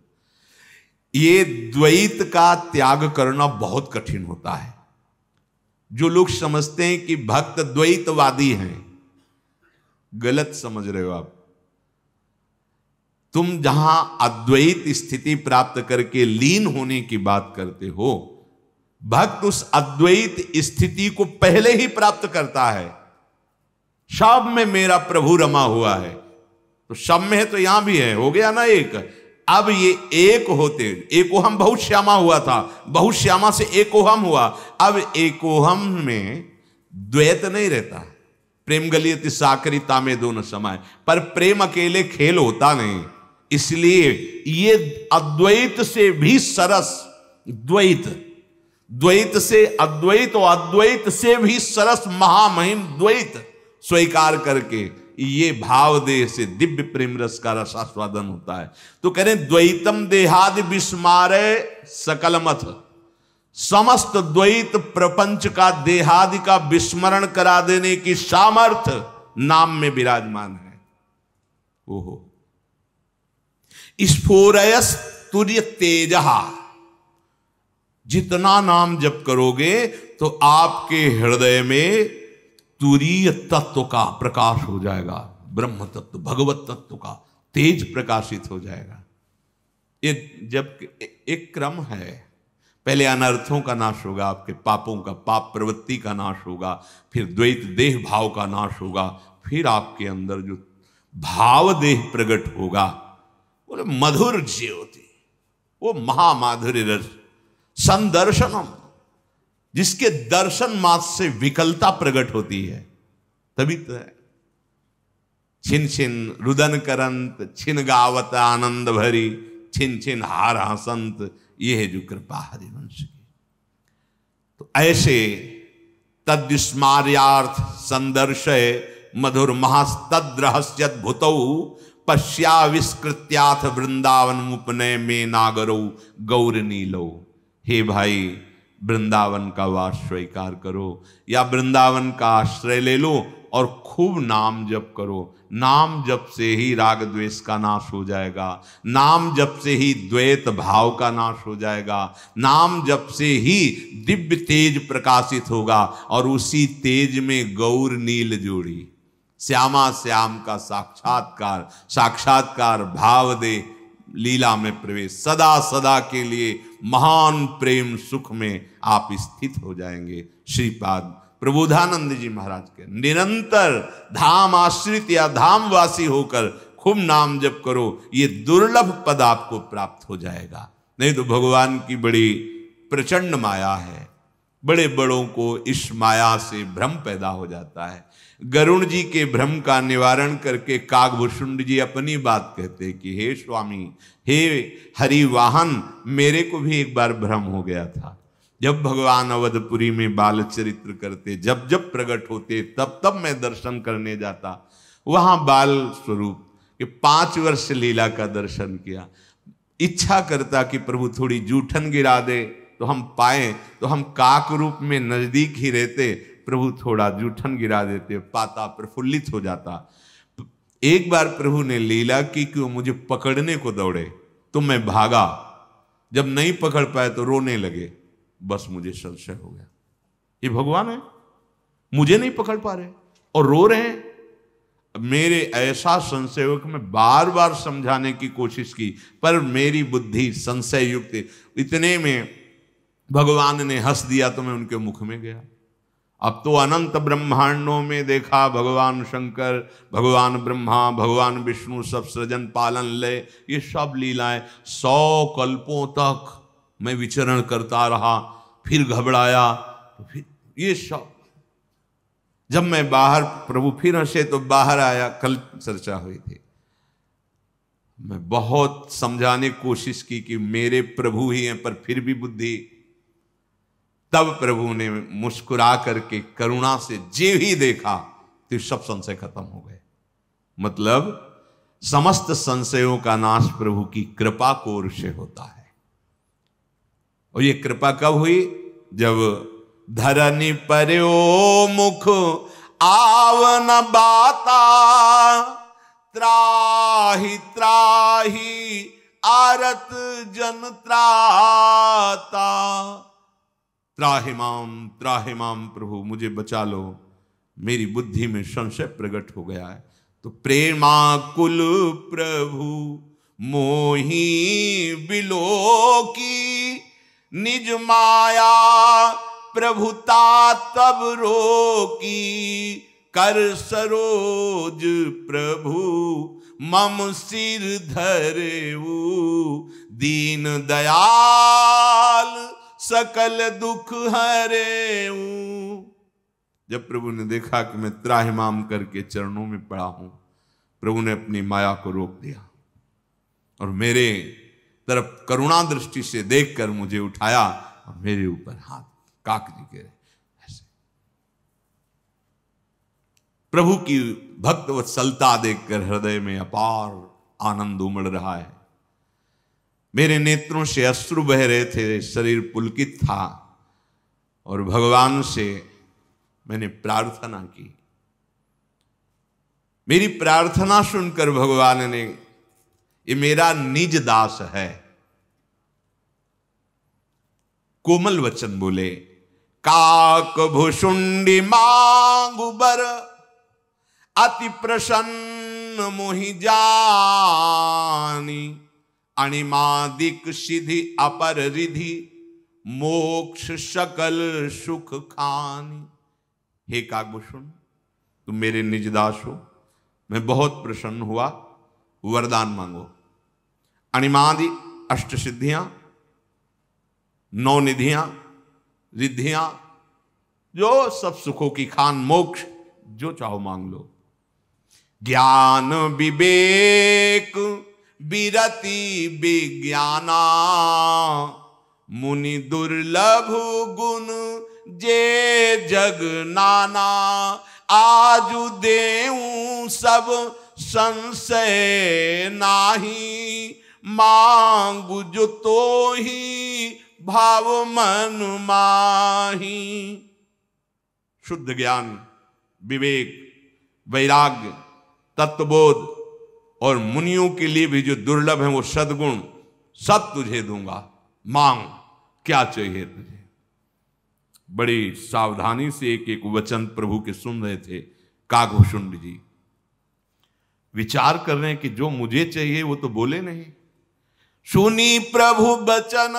ये द्वैत का त्याग करना बहुत कठिन होता है जो लोग समझते हैं कि भक्त द्वैतवादी हैं गलत समझ रहे हो आप तुम जहां अद्वैत स्थिति प्राप्त करके लीन होने की बात करते हो भक्त उस अद्वैत स्थिति को पहले ही प्राप्त करता है शब में मेरा प्रभु रमा हुआ है तो शब में है तो यहां भी है हो गया ना एक अब ये एक होते एकोहम श्यामा हुआ था बहुत श्यामा से एकोहम हुआ अब एकोहम में द्वैत नहीं रहता प्रेम गलियत साकरी तामे दोनों समय पर प्रेम अकेले खेल होता नहीं इसलिए ये अद्वैत से भी सरस द्वैत द्वैत से अद्वैत और अद्वैत से भी सरस महामहिम द्वैत स्वीकार करके ये भाव देह से दिव्य प्रेम रस का रसास्वादन होता है तो कह रहे द्वैतम देहादि विस्मारे सकलमथ समस्त द्वैत प्रपंच का देहादि का विस्मरण करा देने की सामर्थ नाम में विराजमान है ओहो स्फोरयस तुर्य तेजहा जितना नाम जप करोगे तो आपके हृदय में तुरीय तत्व का प्रकाश हो जाएगा ब्रह्म तत्व भगवत तत्व का तेज प्रकाशित हो जाएगा ये जब एक क्रम है पहले अनर्थों का नाश होगा आपके पापों का पाप प्रवृत्ति का नाश होगा फिर द्वैत देह भाव का नाश होगा फिर आपके अंदर जो भाव देह प्रकट होगा बोले तो मधुर ज्योति वो महामाधुर्य रस संदर्शनम जिसके दर्शन मात्र से विकलता प्रकट होती है तभी तो है छिन छिन रुदन करंत छिन गावत आनंद भरी छिन छिन हार हसंत ये है जो कृपा हरिवंश की तो ऐसे तद्विस्मार्थ संदर्श मधुर महास्तद्रहस्य भूत पश्याविष्कृत्याथ वृंदावन उपनय में नागरौ गौर नीलो हे भाई वृंदावन का वास स्वीकार करो या वृंदावन का आश्रय ले लो और खूब नाम जप करो नाम जप से ही राग द्वेष का नाश हो जाएगा नाम जप से ही द्वैत भाव का नाश हो जाएगा नाम जप से ही दिव्य तेज प्रकाशित होगा और उसी तेज में गौर नील जोड़ी श्यामा श्याम का साक्षात्कार साक्षात्कार भाव दे लीला में प्रवेश सदा सदा के लिए महान प्रेम सुख में आप स्थित हो जाएंगे श्रीपाद प्रबोधानंद जी महाराज के निरंतर धाम आश्रित या धाम वासी होकर खूब नाम जप करो ये दुर्लभ पद आपको प्राप्त हो जाएगा नहीं तो भगवान की बड़ी प्रचंड माया है बड़े बड़ों को इस माया से भ्रम पैदा हो जाता है गरुण जी के भ्रम का निवारण करके कागभूषुंड जी अपनी बात कहते कि हे स्वामी हे हरि वाहन मेरे को भी एक बार भ्रम हो गया था जब भगवान अवधपुरी में बाल चरित्र करते जब जब प्रकट होते तब तब मैं दर्शन करने जाता वहाँ बाल स्वरूप के पांच वर्ष लीला का दर्शन किया इच्छा करता कि प्रभु थोड़ी जूठन गिरा दे तो हम पाए तो हम काक रूप में नजदीक ही रहते प्रभु थोड़ा जूठन गिरा देते पाता प्रफुल्लित हो जाता एक बार प्रभु ने लीला की कि वो मुझे पकड़ने को दौड़े तो मैं भागा जब नहीं पकड़ पाए तो रोने लगे बस मुझे संशय हो गया ये भगवान है मुझे नहीं पकड़ पा रहे और रो रहे हैं मेरे ऐसा संशय हो कि मैं बार बार समझाने की कोशिश की पर मेरी बुद्धि संशय युक्त इतने में भगवान ने हंस दिया तो मैं उनके मुख में गया अब तो अनंत ब्रह्मांडों में देखा भगवान शंकर भगवान ब्रह्मा भगवान विष्णु सब सृजन पालन लय ये सब लीलाएं सौ कल्पों तक मैं विचरण करता रहा फिर घबराया तो फिर ये सब जब मैं बाहर प्रभु फिर हंसे तो बाहर आया कल चर्चा हुई थी मैं बहुत समझाने की कोशिश की कि मेरे प्रभु ही हैं पर फिर भी बुद्धि तब प्रभु ने मुस्कुरा करके करुणा से जीव ही देखा तो सब संशय खत्म हो गए मतलब समस्त संशयों का नाश प्रभु की कृपा को से होता है और ये कृपा कब हुई जब धरनी पर मुख आवन बाता त्राही त्राही आरत जन त्राता त्राहिमाम त्राहिमाम प्रभु मुझे बचा लो मेरी बुद्धि में संशय प्रकट हो गया है तो प्रेमा कुल प्रभु मोही बिलो की निज माया प्रभुता तब रो की कर सरोज प्रभु मम सिर धरे दीन दयाल सकल दुख हरे जब प्रभु ने देखा कि मैं त्राहिमाम करके चरणों में पड़ा हूं प्रभु ने अपनी माया को रोक दिया और मेरे तरफ करुणा दृष्टि से देखकर मुझे उठाया और मेरे ऊपर हाथ काक जी के ऐसे प्रभु की भक्त वत्सलता देखकर हृदय में अपार आनंद उमड़ रहा है मेरे नेत्रों से अश्रु बह रहे थे शरीर पुलकित था और भगवान से मैंने प्रार्थना की मेरी प्रार्थना सुनकर भगवान ने ये मेरा निज दास है कोमल वचन बोले काक भुषुंडी मांगुबर अति प्रसन्न मोहि जानी अणिमादिक सिद्धि अपर रिधि मोक्ष सकल सुख खानी हे कागभूषण तुम मेरे निजदास हो मैं बहुत प्रसन्न हुआ वरदान मांगो अणिमादि अष्ट सिद्धियां नौ निधियां रिद्धियां जो सब सुखों की खान मोक्ष जो चाहो मांग लो ज्ञान विवेक विरति विज्ञाना मुनि दुर्लभ गुण जे जग नाना आजु देऊ सब संशय नाही मांगु जो तो ही भाव मन माही शुद्ध ज्ञान विवेक वैराग्य तत्वबोध और मुनियों के लिए भी जो दुर्लभ है वो सदगुण सब तुझे दूंगा मांग क्या चाहिए तुझे बड़ी सावधानी से एक एक वचन प्रभु के सुन रहे थे काघुशुंड जी विचार कर रहे हैं कि जो मुझे चाहिए वो तो बोले नहीं सुनी प्रभु बचन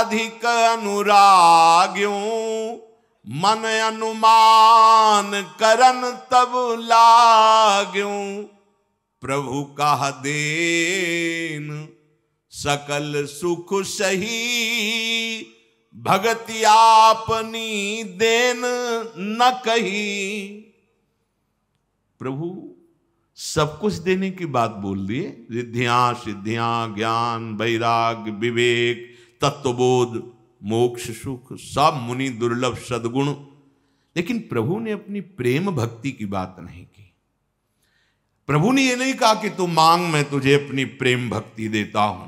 अधिक अनुराग मन अनुमान करन तब लाग्यू प्रभु का देन सकल सुख सही भगति आपनी देन न कही प्रभु सब कुछ देने की बात बोल दिए रिद्धियां सिद्धियां ज्ञान वैराग विवेक तत्वबोध मोक्ष सुख सब मुनि दुर्लभ सदगुण लेकिन प्रभु ने अपनी प्रेम भक्ति की बात नहीं प्रभु ने यह नहीं कहा कि तू मांग मैं तुझे अपनी प्रेम भक्ति देता हूं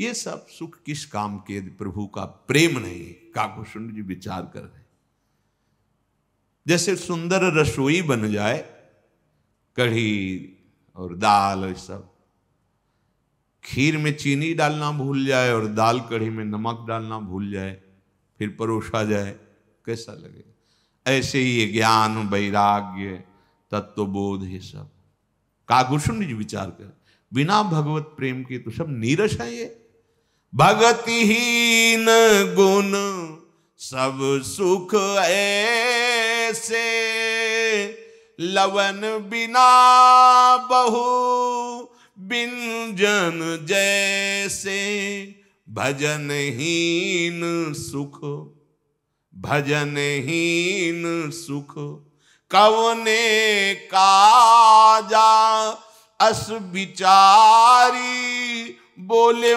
ये सब सुख किस काम के प्रभु का प्रेम नहीं काकुशुण जी विचार कर रहे जैसे सुंदर रसोई बन जाए कढ़ी और दाल और सब खीर में चीनी डालना भूल जाए और दाल कढ़ी में नमक डालना भूल जाए फिर परोसा जाए कैसा लगेगा ऐसे ही ज्ञान वैराग्य तत्व बोध ये सब काकुशुन जी विचार कर बिना भगवत प्रेम के तो सब नीरस है ये भगतिहीन गुण सब सुख ऐसे लवन बिना बहु बिंजन जैसे भजनहीन सुख भजनहीन सुख कवने काजा अस बिचारी बोले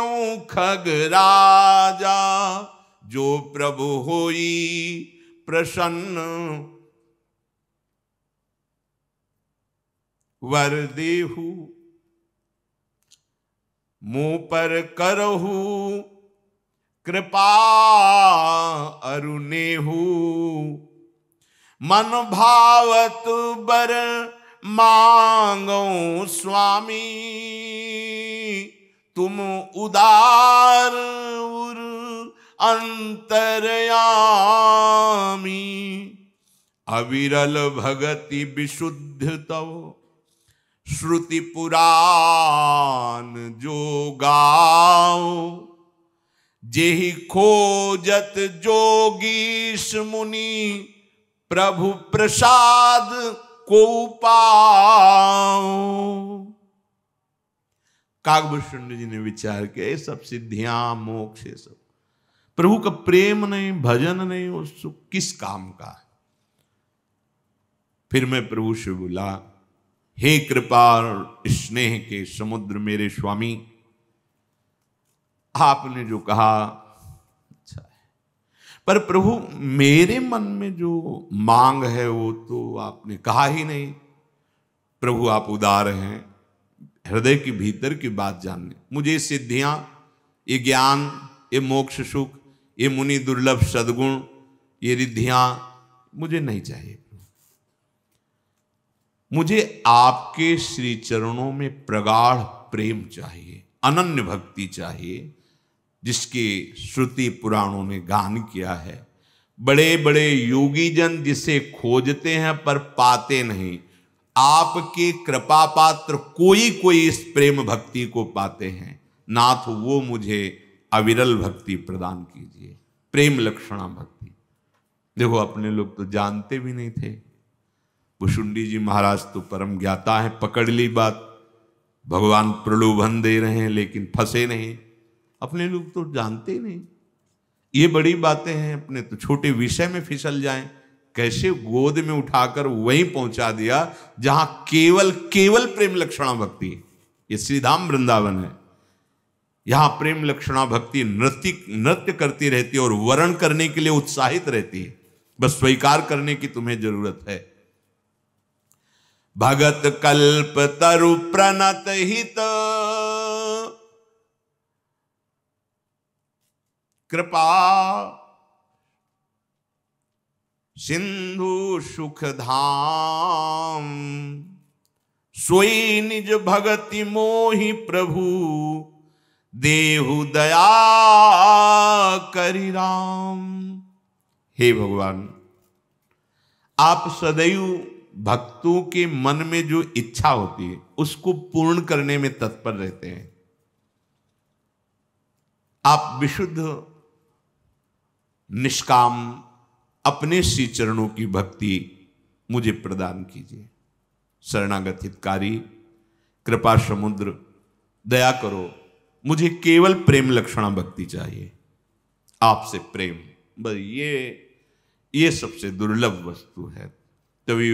खग राजा जो प्रभु होई प्रसन्न वर देहू मुंह पर करहू कृपा अरुनेहु मन भावत बर मांगो स्वामी तुम उदार उर अंतरयामी अविरल भगति विशुद्ध तव श्रुति पुराण जो गाओ जेहि खोजत जोगीश मुनि प्रभु प्रसाद को पाओ कागभूषण जी ने विचार किया ये सब सिद्धियां मोक्ष ये सब प्रभु का प्रेम नहीं भजन नहीं और सुख किस काम का है फिर मैं प्रभु से बोला हे कृपा और स्नेह के समुद्र मेरे स्वामी आपने जो कहा अच्छा है पर प्रभु मेरे मन में जो मांग है वो तो आपने कहा ही नहीं प्रभु आप उदार हैं हृदय के भीतर की बात जानने मुझे सिद्धियां ये ज्ञान ये मोक्ष सुख ये मुनि दुर्लभ सदगुण ये रिद्धियां मुझे नहीं चाहिए मुझे आपके श्री चरणों में प्रगाढ़ प्रेम चाहिए अनन्य भक्ति चाहिए जिसकी श्रुति पुराणों ने गान किया है बड़े बड़े योगी जन जिसे खोजते हैं पर पाते नहीं आपके कृपा पात्र कोई कोई इस प्रेम भक्ति को पाते हैं नाथ वो मुझे अविरल भक्ति प्रदान कीजिए प्रेम लक्षणा भक्ति देखो अपने लोग तो जानते भी नहीं थे भुषुंडी जी महाराज तो परम ज्ञाता है पकड़ ली बात भगवान प्रलोभन दे रहे हैं लेकिन फंसे नहीं अपने लोग तो जानते ही नहीं ये बड़ी बातें हैं अपने तो छोटे विषय में फिसल जाएं कैसे गोद में उठाकर वहीं पहुंचा दिया जहां केवल केवल प्रेम लक्षणा भक्ति ये श्रीधाम वृंदावन है यहां प्रेम लक्षणा भक्ति नृत्य नृत्य करती रहती है और वर्ण करने के लिए उत्साहित रहती है बस स्वीकार करने की तुम्हें जरूरत है भगत कल्प तरु प्रणत हित तो कृपा सिंधु सुख धाम सोई निज भगति मोहि प्रभु देहु दया करी राम हे भगवान आप सदैव भक्तों के मन में जो इच्छा होती है उसको पूर्ण करने में तत्पर रहते हैं आप विशुद्ध निष्काम अपने श्री चरणों की भक्ति मुझे प्रदान कीजिए शरणागत हितकारी कृपा समुद्र दया करो मुझे केवल प्रेम लक्षणा भक्ति चाहिए आपसे प्रेम बस ये ये सबसे दुर्लभ वस्तु है तभी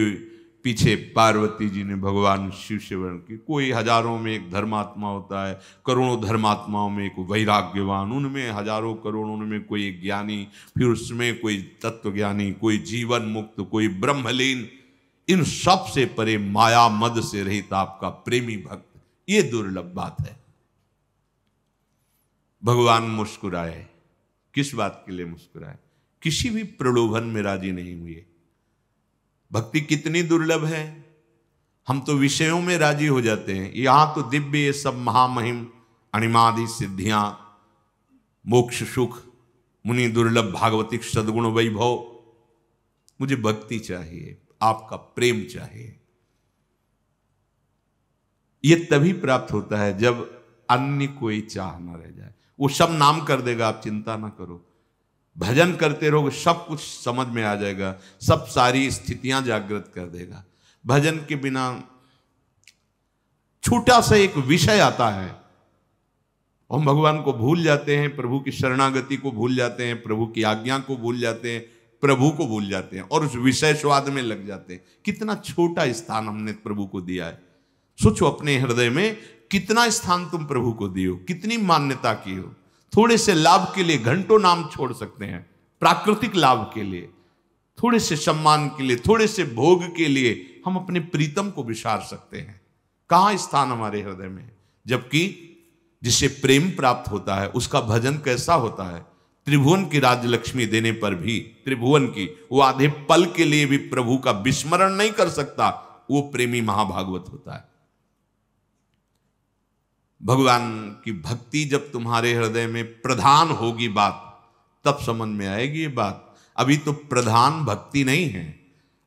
पीछे पार्वती जी ने भगवान शिव से वर्ण की कोई हजारों में एक धर्मात्मा होता है करोड़ों धर्मात्माओं में एक वैराग्यवान उनमें हजारों करोड़ों में कोई ज्ञानी फिर उसमें कोई तत्वज्ञानी कोई जीवन मुक्त कोई ब्रह्मलीन इन सब से परे माया मद से रहित आपका प्रेमी भक्त ये दुर्लभ बात है भगवान मुस्कुराए किस बात के लिए मुस्कुराए किसी भी प्रलोभन में राजी नहीं हुए भक्ति कितनी दुर्लभ है हम तो विषयों में राजी हो जाते हैं यहां तो दिव्य ये सब महामहिम अणिमादि सिद्धियां मोक्ष सुख मुनि दुर्लभ भागवतिक सदगुण वैभव मुझे भक्ति चाहिए आपका प्रेम चाहिए ये तभी प्राप्त होता है जब अन्य कोई चाह ना रह जाए वो सब नाम कर देगा आप चिंता ना करो भजन करते रहोगे सब कुछ समझ में आ जाएगा सब सारी स्थितियां जागृत कर देगा भजन के बिना छोटा सा एक विषय आता है हम भगवान को भूल जाते हैं प्रभु की शरणागति को भूल जाते हैं प्रभु की आज्ञा को भूल जाते हैं प्रभु को भूल जाते हैं और उस विषय स्वाद में लग जाते हैं कितना छोटा स्थान हमने प्रभु को दिया है सोचो अपने हृदय में कितना स्थान तुम प्रभु को दियो कितनी मान्यता की हो थोड़े से लाभ के लिए घंटों नाम छोड़ सकते हैं प्राकृतिक लाभ के लिए थोड़े से सम्मान के लिए थोड़े से भोग के लिए हम अपने प्रीतम को विसार सकते हैं कहाँ स्थान हमारे हृदय में जबकि जिसे प्रेम प्राप्त होता है उसका भजन कैसा होता है त्रिभुवन की राजलक्ष्मी देने पर भी त्रिभुवन की वो आधे पल के लिए भी प्रभु का विस्मरण नहीं कर सकता वो प्रेमी महाभागवत होता है भगवान की भक्ति जब तुम्हारे हृदय में प्रधान होगी बात तब समझ में आएगी ये बात अभी तो प्रधान भक्ति नहीं है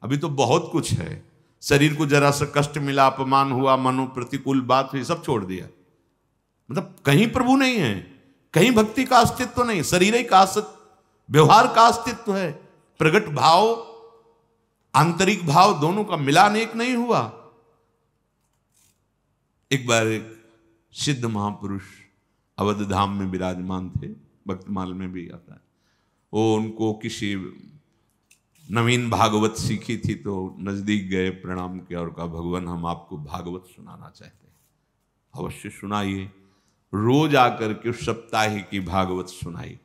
अभी तो बहुत कुछ है शरीर को जरा सा कष्ट मिला अपमान हुआ मनो प्रतिकूल बात हुई सब छोड़ दिया मतलब कहीं प्रभु नहीं है कहीं भक्ति का अस्तित्व तो नहीं शरीर का अस्तित्व व्यवहार का अस्तित्व तो है प्रगट भाव आंतरिक भाव दोनों का मिलान एक नहीं हुआ एक बार एक सिद्ध महापुरुष अवध धाम में विराजमान थे भक्तमाल में भी आता है वो उनको किसी नवीन भागवत सीखी थी तो नज़दीक गए प्रणाम किया और कहा भगवान हम आपको भागवत सुनाना चाहते हैं अवश्य सुनाइए रोज आकर के उस सप्ताह की भागवत सुनाई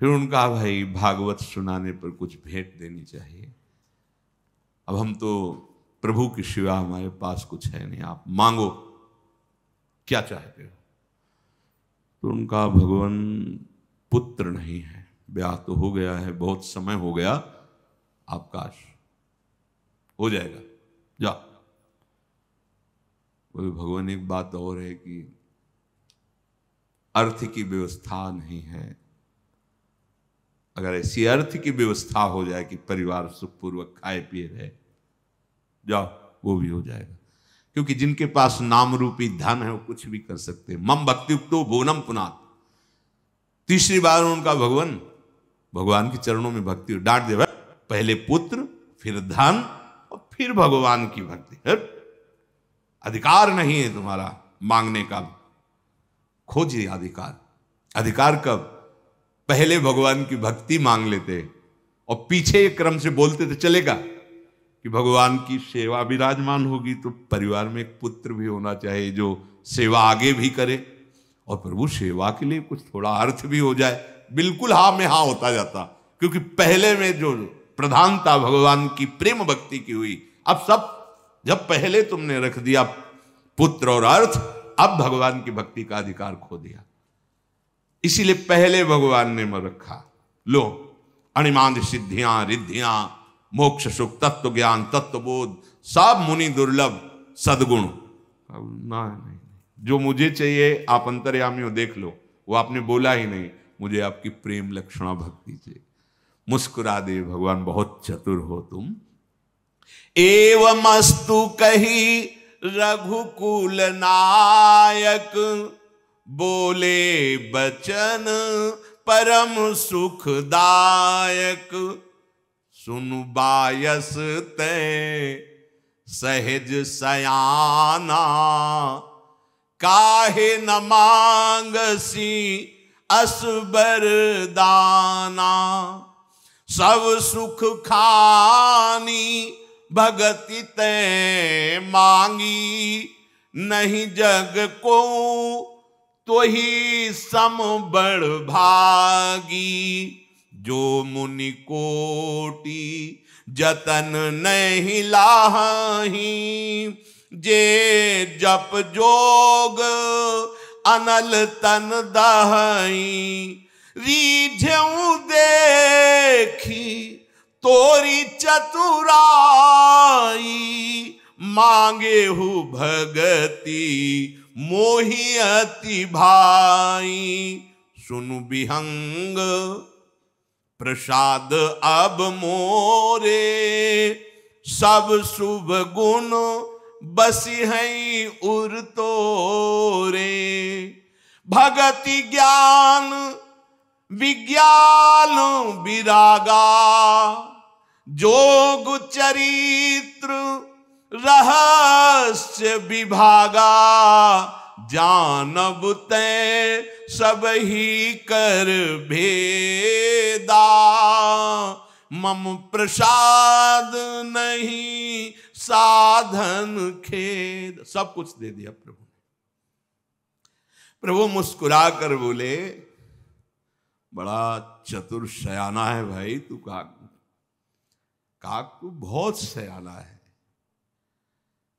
फिर उनका भाई भागवत सुनाने पर कुछ भेंट देनी चाहिए अब हम तो प्रभु के सिवा हमारे पास कुछ है नहीं आप मांगो क्या चाहते हो तो उनका भगवान पुत्र नहीं है ब्याह तो हो गया है बहुत समय हो गया आकाश हो जाएगा जा बोले भगवान एक बात और है कि अर्थ की व्यवस्था नहीं है अगर ऐसी अर्थ की व्यवस्था हो जाए कि परिवार सुखपूर्वक खाए पिए रहे जाओ वो भी हो जाएगा क्योंकि जिनके पास नाम रूपी धन है वो कुछ भी कर सकते हैं मम भक्तियुक्तो भुवनम पुनात तीसरी बार उनका भगवान भगवान के चरणों में भक्ति डांट दे पहले पुत्र फिर धन और फिर भगवान की भक्ति अधिकार नहीं है तुम्हारा मांगने का खोजिए अधिकार अधिकार कब पहले भगवान की भक्ति मांग लेते और पीछे एक क्रम से बोलते तो चलेगा कि भगवान की सेवा विराजमान होगी तो परिवार में एक पुत्र भी होना चाहिए जो सेवा आगे भी करे और प्रभु सेवा के लिए कुछ थोड़ा अर्थ भी हो जाए बिल्कुल हाँ में हाँ होता जाता क्योंकि पहले में जो प्रधानता भगवान की प्रेम भक्ति की हुई अब सब जब पहले तुमने रख दिया पुत्र और अर्थ अब भगवान की भक्ति का अधिकार खो दिया इसीलिए पहले भगवान ने रखा लो अणिमांध सिद्धियां रिद्धियां मोक्ष सुख तत्व ज्ञान तत्व बोध सब मुनि दुर्लभ सदगुण ना नहीं जो मुझे चाहिए आप अंतर्यामी हो देख लो वो आपने बोला ही नहीं मुझे आपकी प्रेम लक्षणा भक्ति चाहिए मुस्कुरा दे भगवान बहुत चतुर हो तुम एवं अस्तु कही रघुकुल नायक बोले बचन परम सुखदायक सुन बायस ते सहज सयाना काहे न मांग सी असबर दाना सब सुख खानी भगति ते मांगी नहीं जग को तो ही सम बड़ भागी जो मुनि कोटि जतन नहीं लाही जे जप जोग अनल तन दही रीझऊ देखी तोरी चतुराई मांगे हु भगती मोहियति भाई सुनु बिहंग प्रसाद अब मोरे सब शुभ गुण बसी है उर तोरे भगति ज्ञान विज्ञान विरागा जोग चरित्र रहस्य विभागा जानब तय सब ही कर भेदा मम प्रसाद नहीं साधन खेद सब कुछ दे दिया प्रभु ने प्रभु मुस्कुरा कर बोले बड़ा चतुर सयाना है भाई तू काक काक तू बहुत सयाना है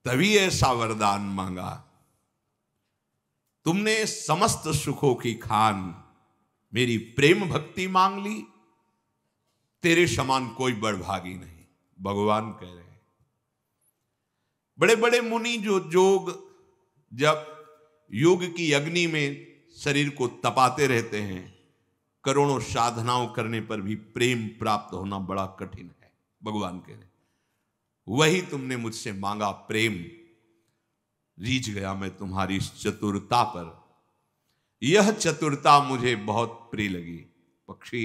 तभी ऐसा वरदान मांगा तुमने समस्त सुखों की खान मेरी प्रेम भक्ति मांग ली तेरे समान कोई बड़भागी नहीं भगवान कह रहे हैं बड़े बड़े मुनि जो जोग जब योग की अग्नि में शरीर को तपाते रहते हैं करोड़ों साधनाओं करने पर भी प्रेम प्राप्त होना बड़ा कठिन है भगवान कह रहे वही तुमने मुझसे मांगा प्रेम रीझ गया मैं तुम्हारी इस चतुरता पर यह चतुरता मुझे बहुत प्रिय लगी पक्षी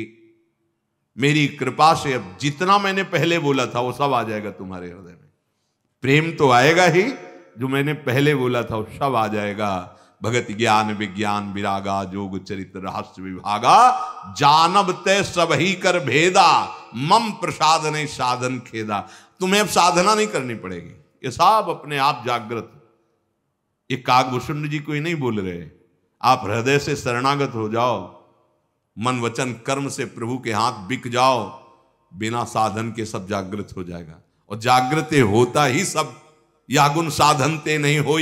मेरी कृपा से अब जितना मैंने पहले बोला था वो सब आ जाएगा तुम्हारे हृदय में प्रेम तो आएगा ही जो मैंने पहले बोला था वो सब आ जाएगा भगत ज्ञान विज्ञान विरागा जोग चरित्र रहस्य विभागा जानब तय सब ही कर भेदा मम प्रसाद नहीं साधन खेदा तुम्हें अब साधना नहीं करनी पड़ेगी ये सब अपने आप जागृत ये काकभूषण जी को ही नहीं बोल रहे आप हृदय से शरणागत हो जाओ मन वचन कर्म से प्रभु के हाथ बिक जाओ बिना साधन के सब जागृत हो जाएगा और जागृत होता ही सब यागुन साधन ते नहीं हो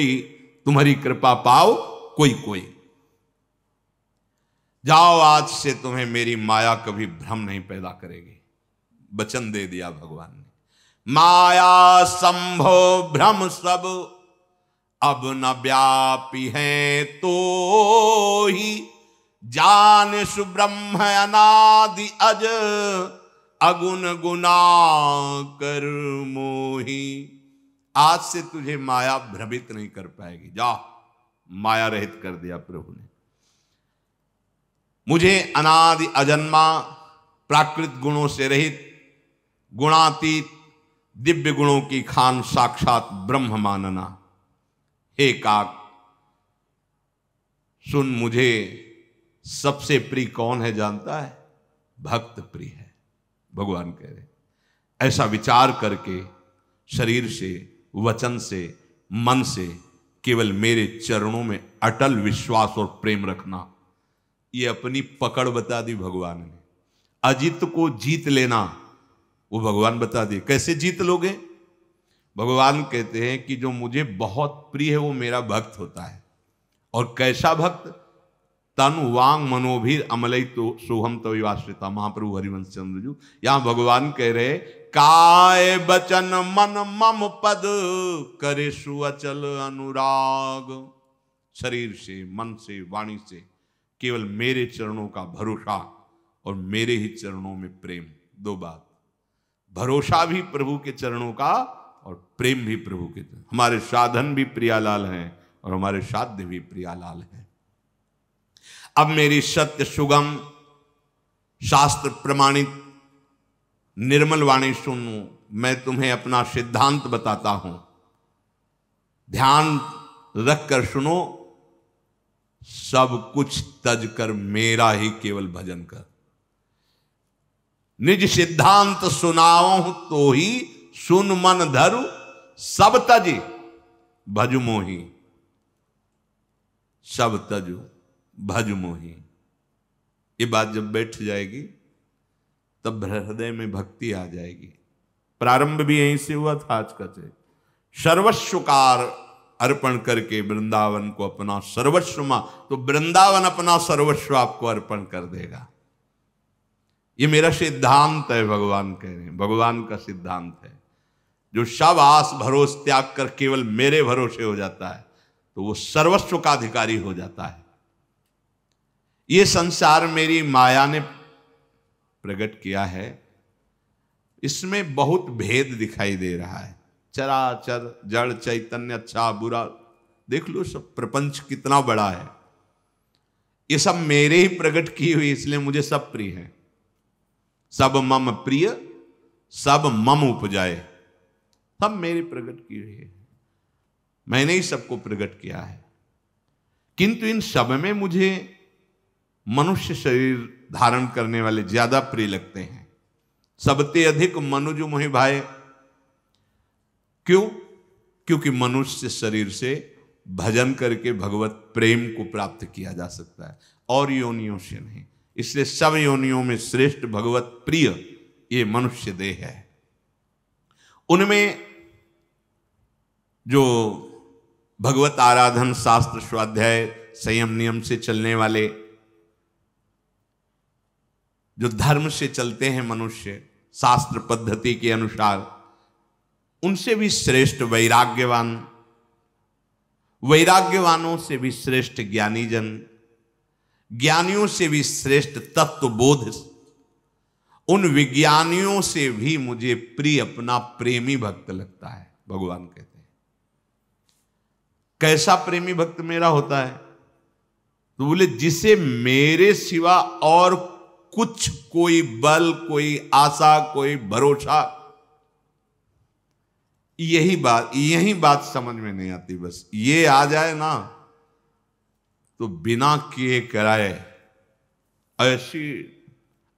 तुम्हारी कृपा पाओ कोई कोई जाओ आज से तुम्हें मेरी माया कभी भ्रम नहीं पैदा करेगी वचन दे दिया भगवान ने माया संभो भ्रम सब अब न व्यापी है तो ही जान सुब्रह्म अनादि अज अगुण गुना कर मोही आज से तुझे माया भ्रमित नहीं कर पाएगी जा माया रहित कर दिया प्रभु ने मुझे अनादि अजन्मा प्राकृत गुणों से रहित गुणातीत दिव्य गुणों की खान साक्षात ब्रह्म मानना हे काक सुन मुझे सबसे प्रिय कौन है जानता है भक्त प्रिय है भगवान कह रहे ऐसा विचार करके शरीर से वचन से मन से केवल मेरे चरणों में अटल विश्वास और प्रेम रखना ये अपनी पकड़ बता दी भगवान ने अजित को जीत लेना वो भगवान बता दिए कैसे जीत लोगे भगवान कहते हैं कि जो मुझे बहुत प्रिय है वो मेरा भक्त होता है और कैसा भक्त तन वांग मनोभीर अमल तो सोहम विवाश्रिता महाप्रभु हरिवंश चंद्र जी यहां भगवान कह रहे काय बचन मन मम पद करे सुअचल अनुराग शरीर से मन से वाणी से केवल मेरे चरणों का भरोसा और मेरे ही चरणों में प्रेम दो बात भरोसा भी प्रभु के चरणों का और प्रेम भी प्रभु के हमारे साधन भी प्रियालाल हैं और हमारे साध्य भी प्रियालाल हैं अब मेरी सत्य सुगम शास्त्र प्रमाणित निर्मल वाणी सुनो मैं तुम्हें अपना सिद्धांत बताता हूं ध्यान रखकर सुनो सब कुछ तज कर मेरा ही केवल भजन कर निज सिद्धांत सुनाओ तो ही सुन मन धरु सब तज भज मोही सब तज भज मोही ये बात जब बैठ जाएगी तब हृदय में भक्ति आ जाएगी प्रारंभ भी यहीं से हुआ था आज का से सर्वस्वकार अर्पण करके वृंदावन को अपना सर्वस्व मां तो वृंदावन अपना सर्वस्व आपको अर्पण कर देगा ये मेरा सिद्धांत है भगवान कह रहे हैं भगवान का सिद्धांत है जो सब आस भरोस त्याग कर केवल मेरे भरोसे हो जाता है तो वो सर्वस्व का अधिकारी हो जाता है ये संसार मेरी माया ने प्रकट किया है इसमें बहुत भेद दिखाई दे रहा है चराचर जड़ चैतन्य अच्छा बुरा देख लो सब प्रपंच कितना बड़ा है ये सब मेरे ही प्रकट की हुई इसलिए मुझे सब प्रिय है सब मम प्रिय सब मम उपजाए सब मेरे प्रकट किए हैं मैंने ही सबको प्रकट किया है किंतु इन सब में मुझे मनुष्य शरीर धारण करने वाले ज्यादा प्रिय लगते हैं सबते अधिक मनुज मोहि भाई क्यों क्योंकि मनुष्य शरीर से भजन करके भगवत प्रेम को प्राप्त किया जा सकता है और योनियों से नहीं इसलिए सब योनियों में श्रेष्ठ भगवत प्रिय ये मनुष्य देह है उनमें जो भगवत आराधन शास्त्र स्वाध्याय संयम नियम से चलने वाले जो धर्म से चलते हैं मनुष्य शास्त्र पद्धति के अनुसार उनसे भी श्रेष्ठ वैराग्यवान वैराग्यवानों से भी श्रेष्ठ ज्ञानी जन ज्ञानियों से भी श्रेष्ठ तत्व बोध उन विज्ञानियों से भी मुझे प्रिय अपना प्रेमी भक्त लगता है भगवान कहते हैं कैसा प्रेमी भक्त मेरा होता है तो बोले जिसे मेरे सिवा और कुछ कोई बल कोई आशा कोई भरोसा यही बात यही बात समझ में नहीं आती बस ये आ जाए ना तो बिना किए कराए ऐसी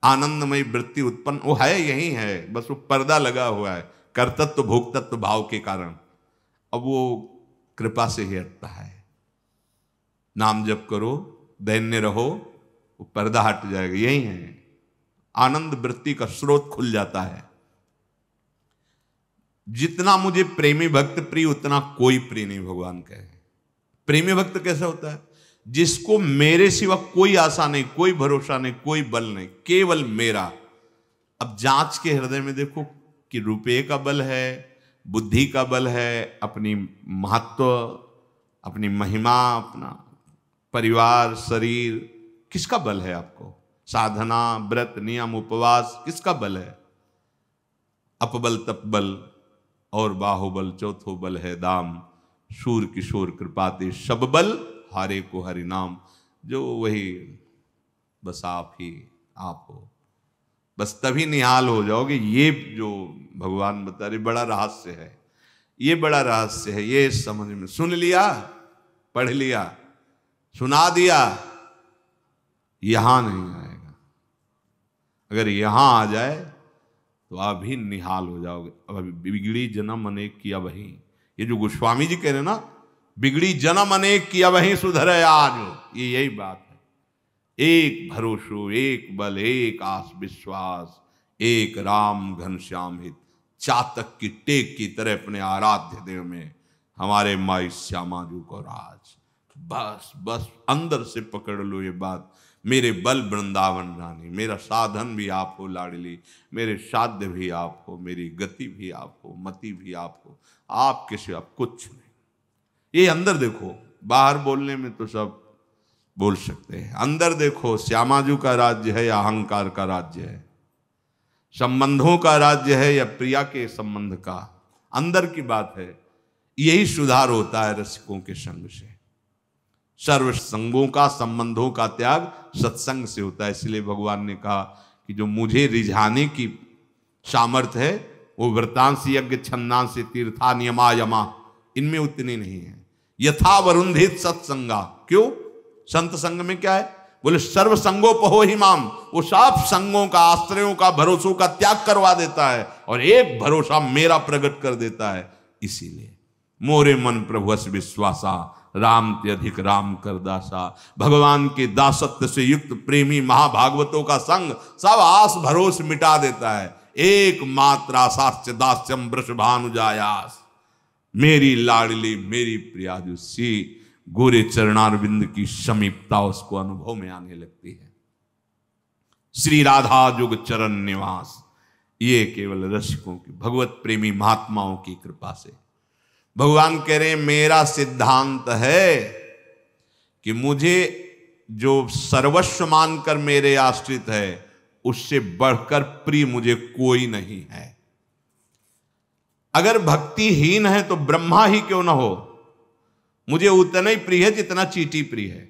आनंदमय वृत्ति उत्पन्न वो है यही है बस वो पर्दा लगा हुआ है कर्तत्व तो भोक्तत्व तो भाव के कारण अब वो कृपा से ही हटता है नाम जप करो दैन्य रहो वो पर्दा हट जाएगा यही है आनंद वृत्ति का स्रोत खुल जाता है जितना मुझे प्रेमी भक्त प्रिय उतना कोई प्रिय नहीं भगवान कहे प्रेमी भक्त कैसा होता है जिसको मेरे सिवा कोई आशा नहीं कोई भरोसा नहीं कोई बल नहीं केवल मेरा अब जांच के हृदय में देखो कि रुपये का बल है बुद्धि का बल है अपनी महत्व अपनी महिमा अपना परिवार शरीर किसका बल है आपको साधना व्रत नियम उपवास किसका बल है अपबल तपबल और बाहुबल चौथो बल है दाम शूर किशोर कृपाते सब बल हारे को हरि नाम जो वही बस आप ही आप हो बस तभी निहाल हो जाओगे ये जो भगवान बता रहे बड़ा रहस्य है ये बड़ा रहस्य है ये समझ में सुन लिया पढ़ लिया सुना दिया यहां नहीं आएगा अगर यहां आ जाए तो आप भी निहाल हो जाओगे अब बिगड़ी जन्म अनेक किया वही ये जो गोस्वामी जी कह रहे ना बिगड़ी जन्म अनेक किया वही सुधर आज ये यही बात एक भरोसो एक बल एक आस विश्वास एक राम घनश्याम हित चातक की टेक की तरह अपने आराध्य देव में हमारे माई श्यामा जी को राज बस बस अंदर से पकड़ लो ये बात मेरे बल वृंदावन रानी मेरा साधन भी आप हो लाडली मेरे साध्य भी आप हो मेरी गति भी आप हो मति भी आप हो आपके आप कुछ नहीं ये अंदर देखो बाहर बोलने में तो सब बोल सकते हैं अंदर देखो श्यामाजू का राज्य है या अहंकार का राज्य है संबंधों का राज्य है या प्रिया के संबंध का अंदर की बात है यही सुधार होता है रसिकों के संग से सर्व संगों का संबंधों का त्याग सत्संग से होता है इसलिए भगवान ने कहा कि जो मुझे रिझाने की सामर्थ्य है वो वृतांश यज्ञ छन्दांश तीर्था नियमा यमा इनमें उतनी नहीं है यथा वरुंधित सत्संगा क्यों संत संग में क्या है बोले सर्व संगो पहो हिमाम वो साफ संगों का आश्रयों का भरोसों का त्याग करवा देता है और एक भरोसा मेरा प्रकट कर देता है इसीलिए मोरे मन प्रभुस विश्वासा राम त्यधिक राम कर दासा भगवान के दासत्व से युक्त प्रेमी महाभागवतों का संग सब आस भरोस मिटा देता है एक मात्रा सास्य दास्यम वृषभानुजायास मेरी लाडली मेरी जो सी गोरे चरणारविंद की समीपता उसको अनुभव में आने लगती है श्री राधा जुग चरण निवास ये केवल रसिकों की भगवत प्रेमी महात्माओं की कृपा से भगवान कह रहे मेरा सिद्धांत है कि मुझे जो सर्वस्व मानकर मेरे आश्रित है उससे बढ़कर प्रिय मुझे कोई नहीं है अगर भक्तिहीन है तो ब्रह्मा ही क्यों ना हो मुझे उतना ही प्रिय है जितना चीटी प्रिय है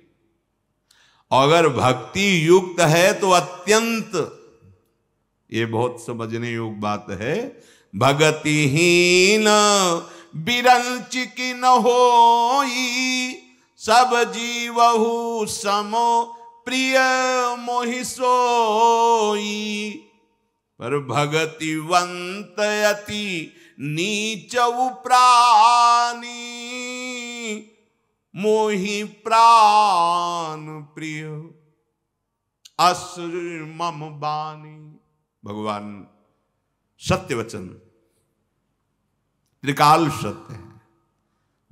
अगर भक्ति युक्त है तो अत्यंत ये बहुत समझने योग्य बात है भगति हीन बिरंच की न हो सब जीवहु समो प्रिय मोहिसोई पर भगति वंत अति नीच प्राणी मोहि प्राण प्रिय असुर मम बानी भगवान सत्य वचन त्रिकाल सत्य है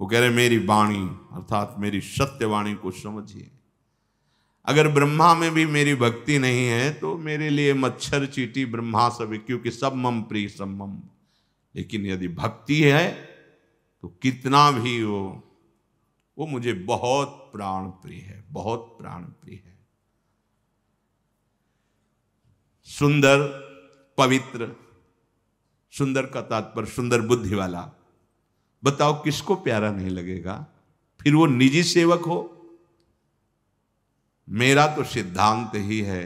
वो कह रहे मेरी वाणी अर्थात मेरी सत्यवाणी को समझिए अगर ब्रह्मा में भी मेरी भक्ति नहीं है तो मेरे लिए मच्छर चीटी ब्रह्मा सब क्योंकि सब मम प्रिय सब मम लेकिन यदि भक्ति है तो कितना भी वो वो मुझे बहुत प्राण प्रिय है बहुत प्राण प्रिय है सुंदर पवित्र सुंदर का तात्पर्य सुंदर बुद्धि वाला बताओ किसको प्यारा नहीं लगेगा फिर वो निजी सेवक हो मेरा तो सिद्धांत ही है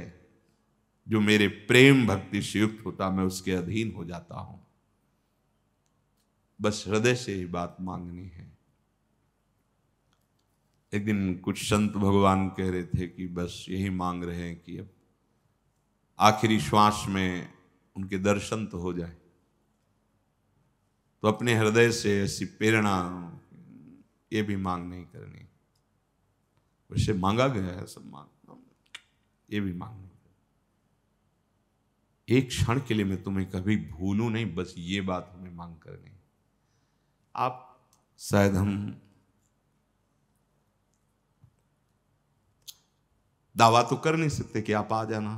जो मेरे प्रेम भक्ति से युक्त होता मैं उसके अधीन हो जाता हूं बस हृदय से ही बात मांगनी है एक दिन कुछ संत भगवान कह रहे थे कि बस यही मांग रहे हैं कि अब आखिरी श्वास में उनके दर्शन तो हो जाए तो अपने हृदय से ऐसी प्रेरणा ये भी मांग नहीं करनी वैसे मांगा गया है सब मांग ये भी मांग नहीं एक क्षण के लिए मैं तुम्हें कभी भूलू नहीं बस ये बात हमें मांग करनी आप शायद हम दावा तो कर नहीं सकते कि आप आ जाना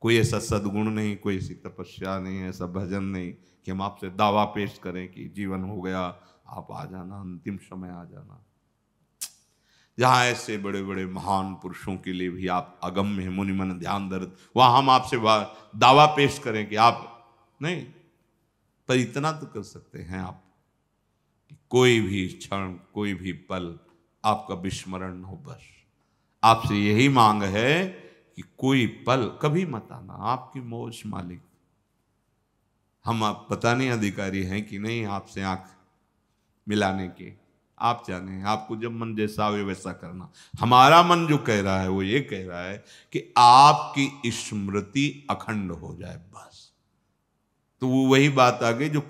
कोई ऐसा सदगुण नहीं कोई ऐसी तपस्या नहीं ऐसा भजन नहीं कि हम आपसे दावा पेश करें कि जीवन हो गया आप आ जाना अंतिम समय आ जाना जहां ऐसे बड़े बड़े महान पुरुषों के लिए भी आप अगम्य में मुनि मन ध्यान दर्द वहां हम आपसे दावा पेश करें कि आप नहीं पर इतना तो कर सकते हैं आप कि कोई भी क्षण कोई भी पल आपका विस्मरण न हो बस आपसे यही मांग है कि कोई पल कभी मत आना आपकी मौज मालिक हम आप पता नहीं अधिकारी हैं कि नहीं आपसे आंख मिलाने के आप जाने आपको जब मन जैसा आवे वैसा करना हमारा मन जो कह रहा है वो ये कह रहा है कि आपकी स्मृति अखंड हो जाए बस तो वो वही बात आ गई जो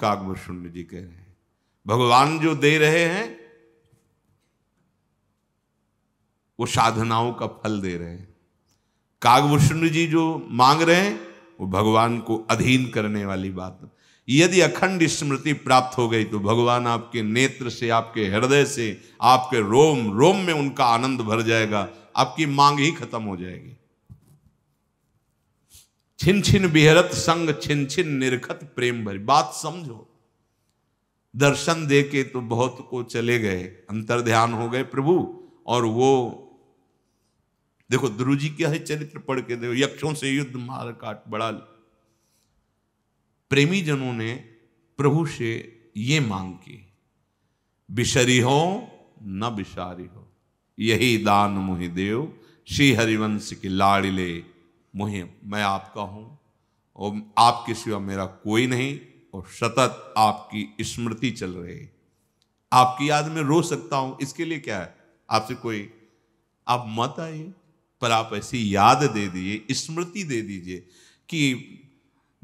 शून्य जी कह रहे हैं भगवान जो दे रहे हैं वो साधनाओं का फल दे रहे हैं कागभूषण जी जो मांग रहे हैं वो भगवान को अधीन करने वाली बात यदि अखंड स्मृति प्राप्त हो गई तो भगवान आपके नेत्र से आपके हृदय से आपके रोम रोम में उनका आनंद भर जाएगा आपकी मांग ही खत्म हो जाएगी छिन छिन बिहरत संग छिन छिन निरखत प्रेम भरी बात समझो दर्शन दे के तो बहुत को चले गए अंतर ध्यान हो गए प्रभु और वो देखो ध्रुव जी क्या है चरित्र पढ़ के देखो यक्षों से युद्ध मार काट बड़ा प्रेमी जनों ने प्रभु से ये मांग की बिशरी हो न बिशारी हो यही दान मुहि देव श्री हरिवंश की लाड़िले मुहि मैं आपका हूं और आपके सिवा मेरा कोई नहीं और सतत आपकी स्मृति चल रही आपकी याद में रो सकता हूं इसके लिए क्या है आपसे कोई आप मत आइए पर आप ऐसी याद दे दीजिए स्मृति दे दीजिए कि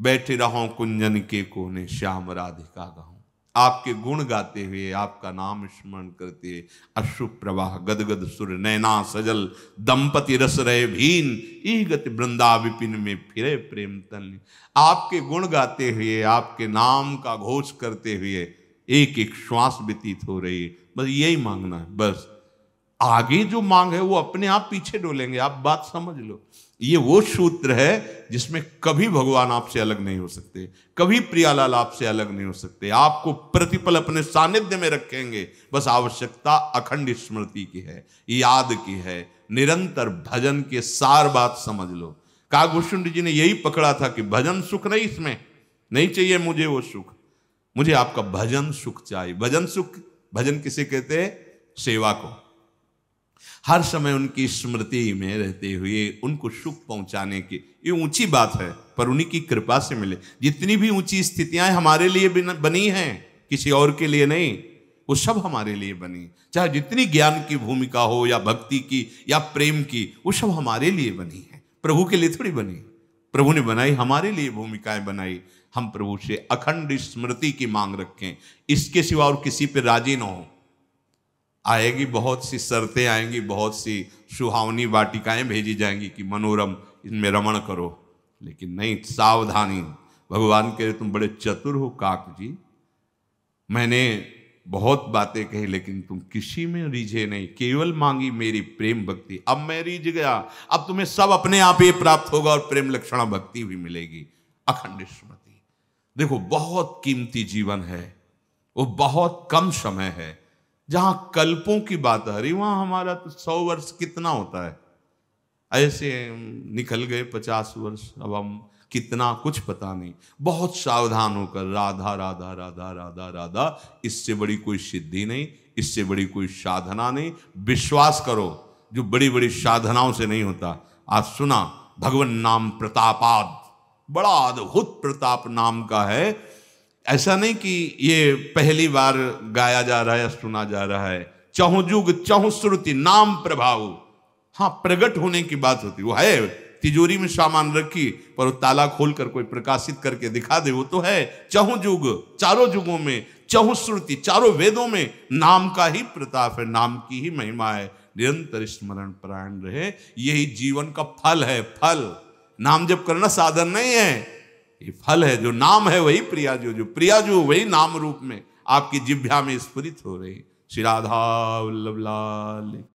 बैठे रहो कुंजन के कोने श्याम राधिका गाऊं आपके गुण गाते हुए आपका नाम स्मरण करते हुए अश्रु प्रवाह गदगद सुर नैना सजल दंपति रस रहे भीन ई गति वृंदा विपिन में फिरे प्रेम तन आपके गुण गाते हुए आपके नाम का घोष करते हुए एक एक श्वास व्यतीत हो रही है बस यही मांगना है बस आगे जो मांग है वो अपने आप पीछे डोलेंगे आप बात समझ लो ये वो सूत्र है जिसमें कभी भगवान आपसे अलग नहीं हो सकते कभी प्रियालाल आपसे अलग नहीं हो सकते आपको प्रतिपल अपने सानिध्य में रखेंगे बस आवश्यकता अखंड स्मृति की है याद की है निरंतर भजन के सार बात समझ लो कागभूषुंड जी ने यही पकड़ा था कि भजन सुख नहीं इसमें नहीं चाहिए मुझे वो सुख मुझे आपका भजन सुख चाहिए भजन सुख भजन किसे कहते हैं सेवा को हर समय उनकी स्मृति में रहते हुए उनको सुख पहुंचाने की ये ऊंची बात है पर उन्हीं की कृपा से मिले जितनी भी ऊंची स्थितियां हमारे लिए बनी हैं किसी और के लिए नहीं वो सब हमारे लिए बनी चाहे जितनी ज्ञान की भूमिका हो या भक्ति की या प्रेम की वो सब हमारे लिए बनी है प्रभु के लिए थोड़ी बनी प्रभु ने बनाई हमारे लिए भूमिकाएं बनाई हम प्रभु से अखंड स्मृति की मांग रखें इसके सिवा और किसी पर राजी ना हो आएगी बहुत सी शर्तें आएंगी बहुत सी सुहावनी वाटिकाएं भेजी जाएंगी कि मनोरम इनमें रमण करो लेकिन नहीं सावधानी भगवान कह रहे तुम बड़े चतुर हो काक जी मैंने बहुत बातें कही लेकिन तुम किसी में रिझे नहीं केवल मांगी मेरी प्रेम भक्ति अब मैं रिझ गया अब तुम्हें सब अपने आप ही प्राप्त होगा और प्रेम लक्षणा भक्ति भी मिलेगी अखंड स्मृति देखो बहुत कीमती जीवन है वो बहुत कम समय है जहां कल्पों की बात आ रही वहां हमारा तो सौ वर्ष कितना होता है ऐसे निकल गए पचास वर्ष अब हम कितना कुछ पता नहीं बहुत सावधान होकर राधा राधा राधा राधा राधा इससे बड़ी कोई सिद्धि नहीं इससे बड़ी कोई साधना नहीं विश्वास करो जो बड़ी बड़ी साधनाओं से नहीं होता आज सुना भगवान नाम प्रतापाद बड़ा अद्भुत प्रताप नाम का है ऐसा नहीं कि ये पहली बार गाया जा रहा है सुना जा रहा है चहुजुग चहुश्रुति नाम प्रभाव हाँ प्रकट होने की बात होती वो है तिजोरी में सामान रखी पर ताला खोल कर कोई प्रकाशित करके दिखा दे वो तो है चहु युग चारों युगों में चहुश्रुति चारों वेदों में नाम का ही प्रताप है नाम की ही महिमा है निरंतर स्मरण प्राण रहे यही जीवन का फल है फल नाम जब करना साधन नहीं है ये फल है जो नाम है वही प्रियाजू जो प्रियाजू वही नाम रूप में आपकी जिभ्या में स्फुरित हो रही श्री राधा वल्लभ लाल